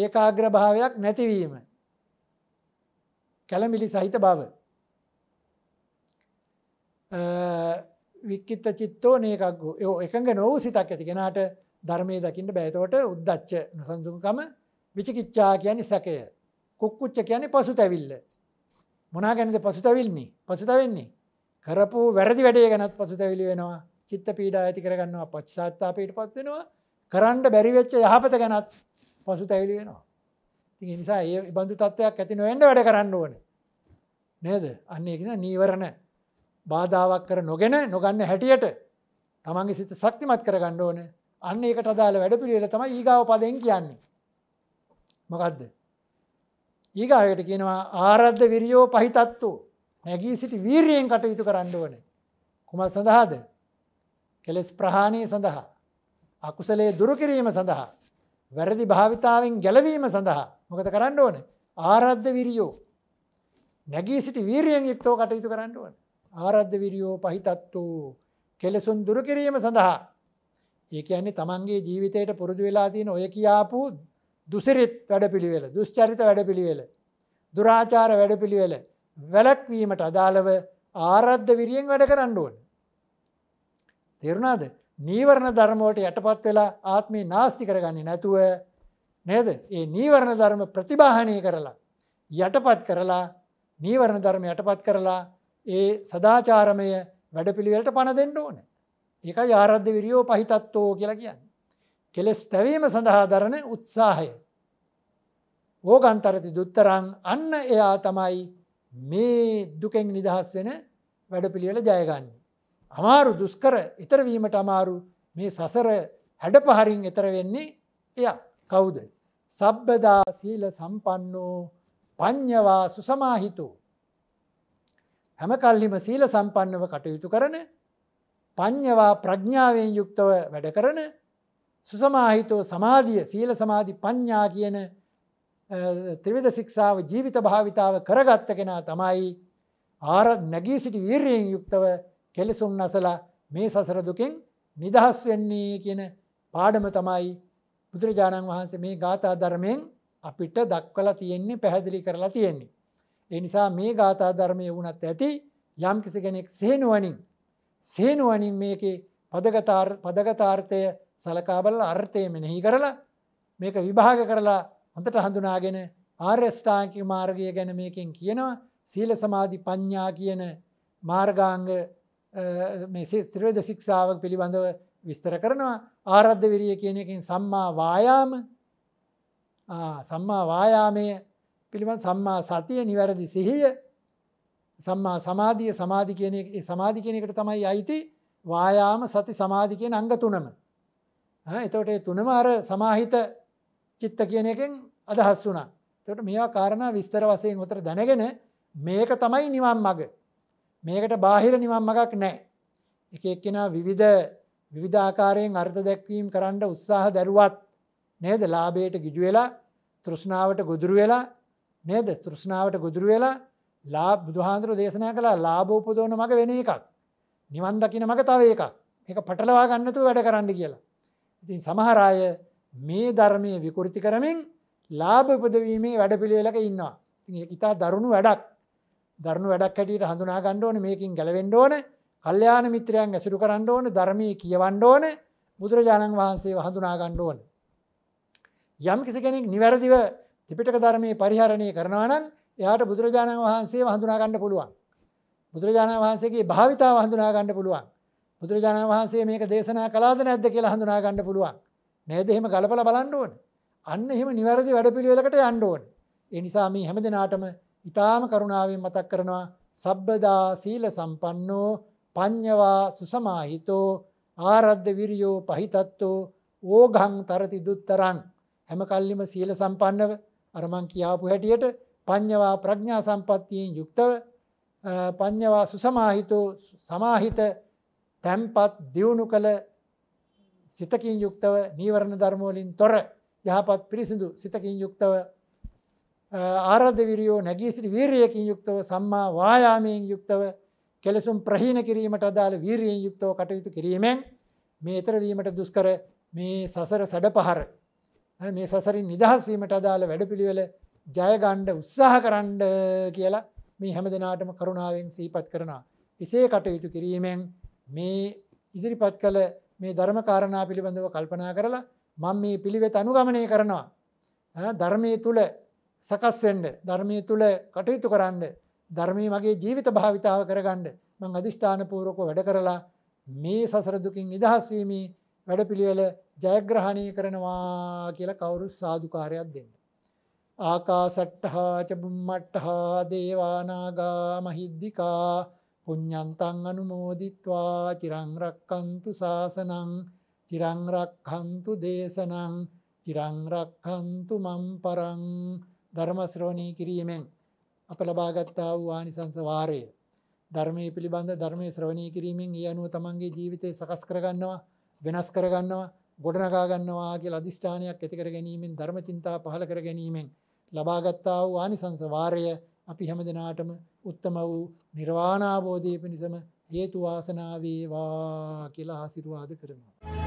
ඒකාග්‍ර භාවයක් නැතිවීම. කැලමිලි සහිත බව. වික්කිත චිත්තෝ නකක් එකඟ නොවූ සිතක් ඇතිගෙනට ධර්මය දකිට බෑතවට උද්දච්ච නොසන්සුන්කම විචිකිච්චා කියන්නේ සැකය. කුක්කුච්ච කියන්නේ පසු තැවිල්ල. මොනාගැනද පසු තැවිල්න්නේ පසු තැවෙන්නේ කරපු වැරදි වැඩේ ගැනත් පසුතැවිලි වෙනවා චිත්ත පීඩා ඇති කරගන්නවා පච්සාත්තාපයට පත්වෙනවා කරන්ඩ බැරිවෙච්ච යහපත ගැනත් පසු තැවිලි වෙනවා ති නිසා ඒ බඳු තත්ත්වයක් ඇති නොෙන්ඩ වැඩ කරන්න ඕන නේද අන්න එකෙන නීවරණ බාධාවක් කර නොගෙන නොගන්න හැටියට තමන්ගේ සිත සක්තිමත් කරගන්න ඕන අන්න එකට අදාළ වැඩ පිළියට තම ඒගාව පදෙන් කියන්නේ මොකක්ද ඒගාවට කියනවා ආරද්ධ විරියෝ පහිතත්වූ නැගී සිටි වීරයෙන් කටයුතු කරන්න ඕන. කුමල් සඳහාද කෙලෙස් ප්‍රහාණය සඳහා. අකුසලේ දුරකිරීම සඳහා. වැරදි භාවිතාවෙන් ගැලවීම සඳහා මොකද කරන්න ඕන ආරද්ධ විරියෝ. නැගී සිටි වීරියෙන් යුක්තෝ කටයුතු කරන්න ඕන. ආරද්ධ විරියෝ පහිතත්වූ කෙලෙසුන් දුරකිරීම සඳහා. ඒක යන්නේ තමන්ගේ ජීවිතයට පුරුදු වෙලා තියෙන ඔය කියාපු දුසිරිත් වැඩ පිළිවෙල දුෂ්චරිත වැඩ පිළිවෙල. දුරාචාර වැඩ පිළිවෙල වැලක්වීමට අදාළව ආරද්ධ විරියෙන් වැඩ කරන්න ඕන. තෙරුණාද නීවරණ ධර්මෝට යටපත් වෙලා ආත්මේ නාස්ති කරගන්නේ නැතුව නේද ඒ නීවරණ ධර්ම ප්‍රතිභාහනය කරලා යටපත් කරලා නීවරණ ධර්ම යටපත් කරලා ඒ සදාචාරමය වැඩපිළිවෙලට පණ දෙන්න ඕන. ඒකයි ආරද්ධ විරියෝ පහිතත්තෝ කියලා කියන්න. කෙලෙස් තැවීම සඳහා දරන උත්සාහය. ඕගන්තරති දුත්තරං අන්න එයා තමයි මේ දුකෙන් නිදහස් වෙන වැඩපිළිවෙල ජයගන්න. අමාරු දුස්කර ඉතරවීමට අමාරු මේ සසර හැඩ පහරින් එතර වෙන්නේ එය කවුද. සබ්බදා සීල සම්පන්නෝ පඤ්ඥවා සුසමාහිතෝ. හැම කල්ලිම සීල සම්පන්නව කටයුතු කරන පඤ්ඥවා ප්‍රඥාවෙන් යුක්තව වැඩ කරන සුසමාහිතෝ සමාධිය සීල සමාධි පඤ්ඥා කියන ත්‍රිවිධ ශික්ෂාව ජීවිත භාවිතාව කරගත්ත කෙනා තමයි ආර නැගී සිටි වීරයෙන් යුක්තව කෙලෙසුන් නසලා මේ සසර දුකෙන් නිදහස් වෙන්නේ කියන පාඩම තමයි බුදුරජාණන් වහන්සේ මේ ගාථා ධර්මයෙන් අපිට දක්වලා තියෙන්නේ පැහැදිලි කරලා තියෙන්නේ. ඒ නිසා මේ ගාථා ධර්මය වුණත් ඇති යම් කිසි කෙනෙක් සේනුවනින් සේනුවනින් මේකේ පදගතාර් පදගතාර්ථය සලකා බලලා අර්ථය මෙනෙහි කරලා මේක විභාග කරලා හොඳට හඳුනාගෙන ආර්යෂ්ඨාංක මාර්ගය ගැන මේකෙන් කියනවා සීල සමාධි පඤ්ඤා කියන මාර්ගාංග මේ ත්‍රිවිධ ශික්ෂාව පිළිබඳව විස්තර කරනවා ආරද්ධ විරිය කියන එකෙන් සම්මා වායාම සම්මා වායාමය පිළිබඳ සම්මා සතිය නිවැරදි සිහිය සම්මා සමාධිය සමාධි කියන සමාධි කියන එකට තමයි අයිති වායාම සති සමාධි කියන අංග තුනම එතකොට තුනම අර සමාහිත චිත්ත කියන එකෙන් අදහස් වුණා. තොට මේවා කාරණ විස්තර වසයෙන් උතර දැනගෙන මේක තමයි නිවන් මග. මේකට බාහිර නිවන් මගක් නෑ. එක එක්කෙනා විවිධ විවිධාකාරයෙන් අර්ථ දැක්වීම් කරන්න උත්සාහ දැරුවත් නේද ලාබයට ගිජුවෙලා තෘෂ්ණාවට ගොදුරු වෙලා නේද තෘෂ්ණාවට ගොදුරු වෙලා ලා බුදුහාන්දුරු දේශනා කලා ලාබෝපදෝන මග වෙන එකක්. නිවන් දකින මග තව එකක් එක පටලවා ගන්නතු වැඩ කරන්න කියලා. ඉතින් සමහරාය මේ ධර්මය විකෘති කරමින් ලාභ උපදවීමේ වැඩ පිළිවෙලක ඉන්නවා. ඉතා දරුණු වැඩක් දරුණු වැඩක් හැටියට හඳුනා ගන්න ඕන මේකින් ගැලවෙන්න ඕන කල්යාණ මිත්‍රයන් ඇසුරු කරන්න ඕන ධර්මයේ කියවන්න ඕන බුදුරජාණන් වහන්සේව හඳුනා ගන්න ඕන. යම් කිසි කෙනෙක් නිවැරදිව ත්‍රිපිටක ධර්මයේ පරිහරණය කරනවා නම් එයාට බුදුරජාණන් වහන්සේව හඳුනා ගන්න පුළුවන්. බුදුරජාණන් වහන්සේගේ භාවිතාව හඳුනා ගන්න පුළුවන්. බුදුරජාණන් වහන්සේ මේක දේශනා කළාද නැද්ද කියලා හඳුනා ගන්න පුළුවන්. නේද එහෙම ගලපල බලන්න ඕන අන්න එහෙම නිවැරදි වැඩ පිළිවෙලකට යන්න ඕන ඒ නිසා මේ හැම දෙනාටම ඉතාම කරුණාවෙන් මතක් කරනවා සබ්බදා සීල සම්පන්නෝ පඤ්ඤවා සුසමාහිතෝ ආරද්ධ විරියෝ පහිතත්තෝ ඕඝං තරති දුත්තරං හැම කල්ලිම සීල සම්පන්නව අර මං කියාපු හැටියට පඤ්ඤවා ප්‍රඥා සම්පත්තියෙන් යුක්තව පඤ්ඤවා සුසමාහිතෝ සමාහිත තැම්පත් දියුණු කළ සිතකින් යුක්තව නීවරණ ධර්මෝලින් තොර යහපත් පිරිසිදු සිතකින් යුක්තව ආරධ විරියෝ නැගී සිට වීරයකින් යුක්තව සම්මා වායාමයෙන් යුක්තව කෙලෙසුම් ප්‍රහීණ කිරීමට අදාළ වීරයෙන් යුක්තව කටයුතු කිරීමෙන් මේ එතරවීමට දුස්කර මේ සසර සැඩ පහර මේ සසරින් නිදහස්වීමට අදාළ වැඩපිළිවෙල ජයගණ්ඩ උත්සාහ කරන්න කියලා මේ හැම දෙනාටම කරුණාවෙන් සීපත් කරනා. එසේ කටයුතු කිරීමෙන් මේ ඉදිරිපත් කළ මේ ධර්ම කාරණා පිළිබඳව කල්පනා කරලා මං මේ පිළිවෙත අනුගමනය කරනවා. ධර්මය තුළ සකස්වෙන්ඩ ධර්මය තුළ කටයුතු කරන්න ධර්මය මගේ ජීවිත භාවිතාව කරගණ්ඩ මං අධිෂ්ඨානපූරොක වැඩ කරලා මේ සසරදුකින් නිදහස්වීමී වැඩපිළිවෙල ජයග්‍රහණය කරනවා කියල කවුරු සාධකාරයක් දෙන්න. ආකා සට්ටහා චබුම්මට්ටහා දේවානාගා මහිද්දිකා පුඤ්ඤන්තං අනුමෝදිත්වා චිරං රක්칸තු සාසනං චිරං රක්칸තු දේශනං චිරං රක්칸තු මම් පරං ධර්ම ශ්‍රවණී කිරීමෙන් අප ලබාගත්තා වූ ආනිසංස වාරය ධර්මයේ පිළිබඳ ධර්මයේ ශ්‍රවණී කිරීමෙන් ඒ අනුව තමන්ගේ ජීවිතය සකස් කරගන්නවා වෙනස් කරගන්නවා ගොඩනගා ගන්නවා කියලා අදිෂ්ඨානයක් ඇති කර ගැනීමෙන් ධර්ම චින්තා පහළ කර ගැනීමෙන් ලබාගත්තා වූ ආනිසංස වාරය අපි හැම දෙනාටම උත්තම වූ නිර්වාණාබෝධය පිණිසම හේතුවාසනාවේවා කියලා ආසිරුවාද කරනවා.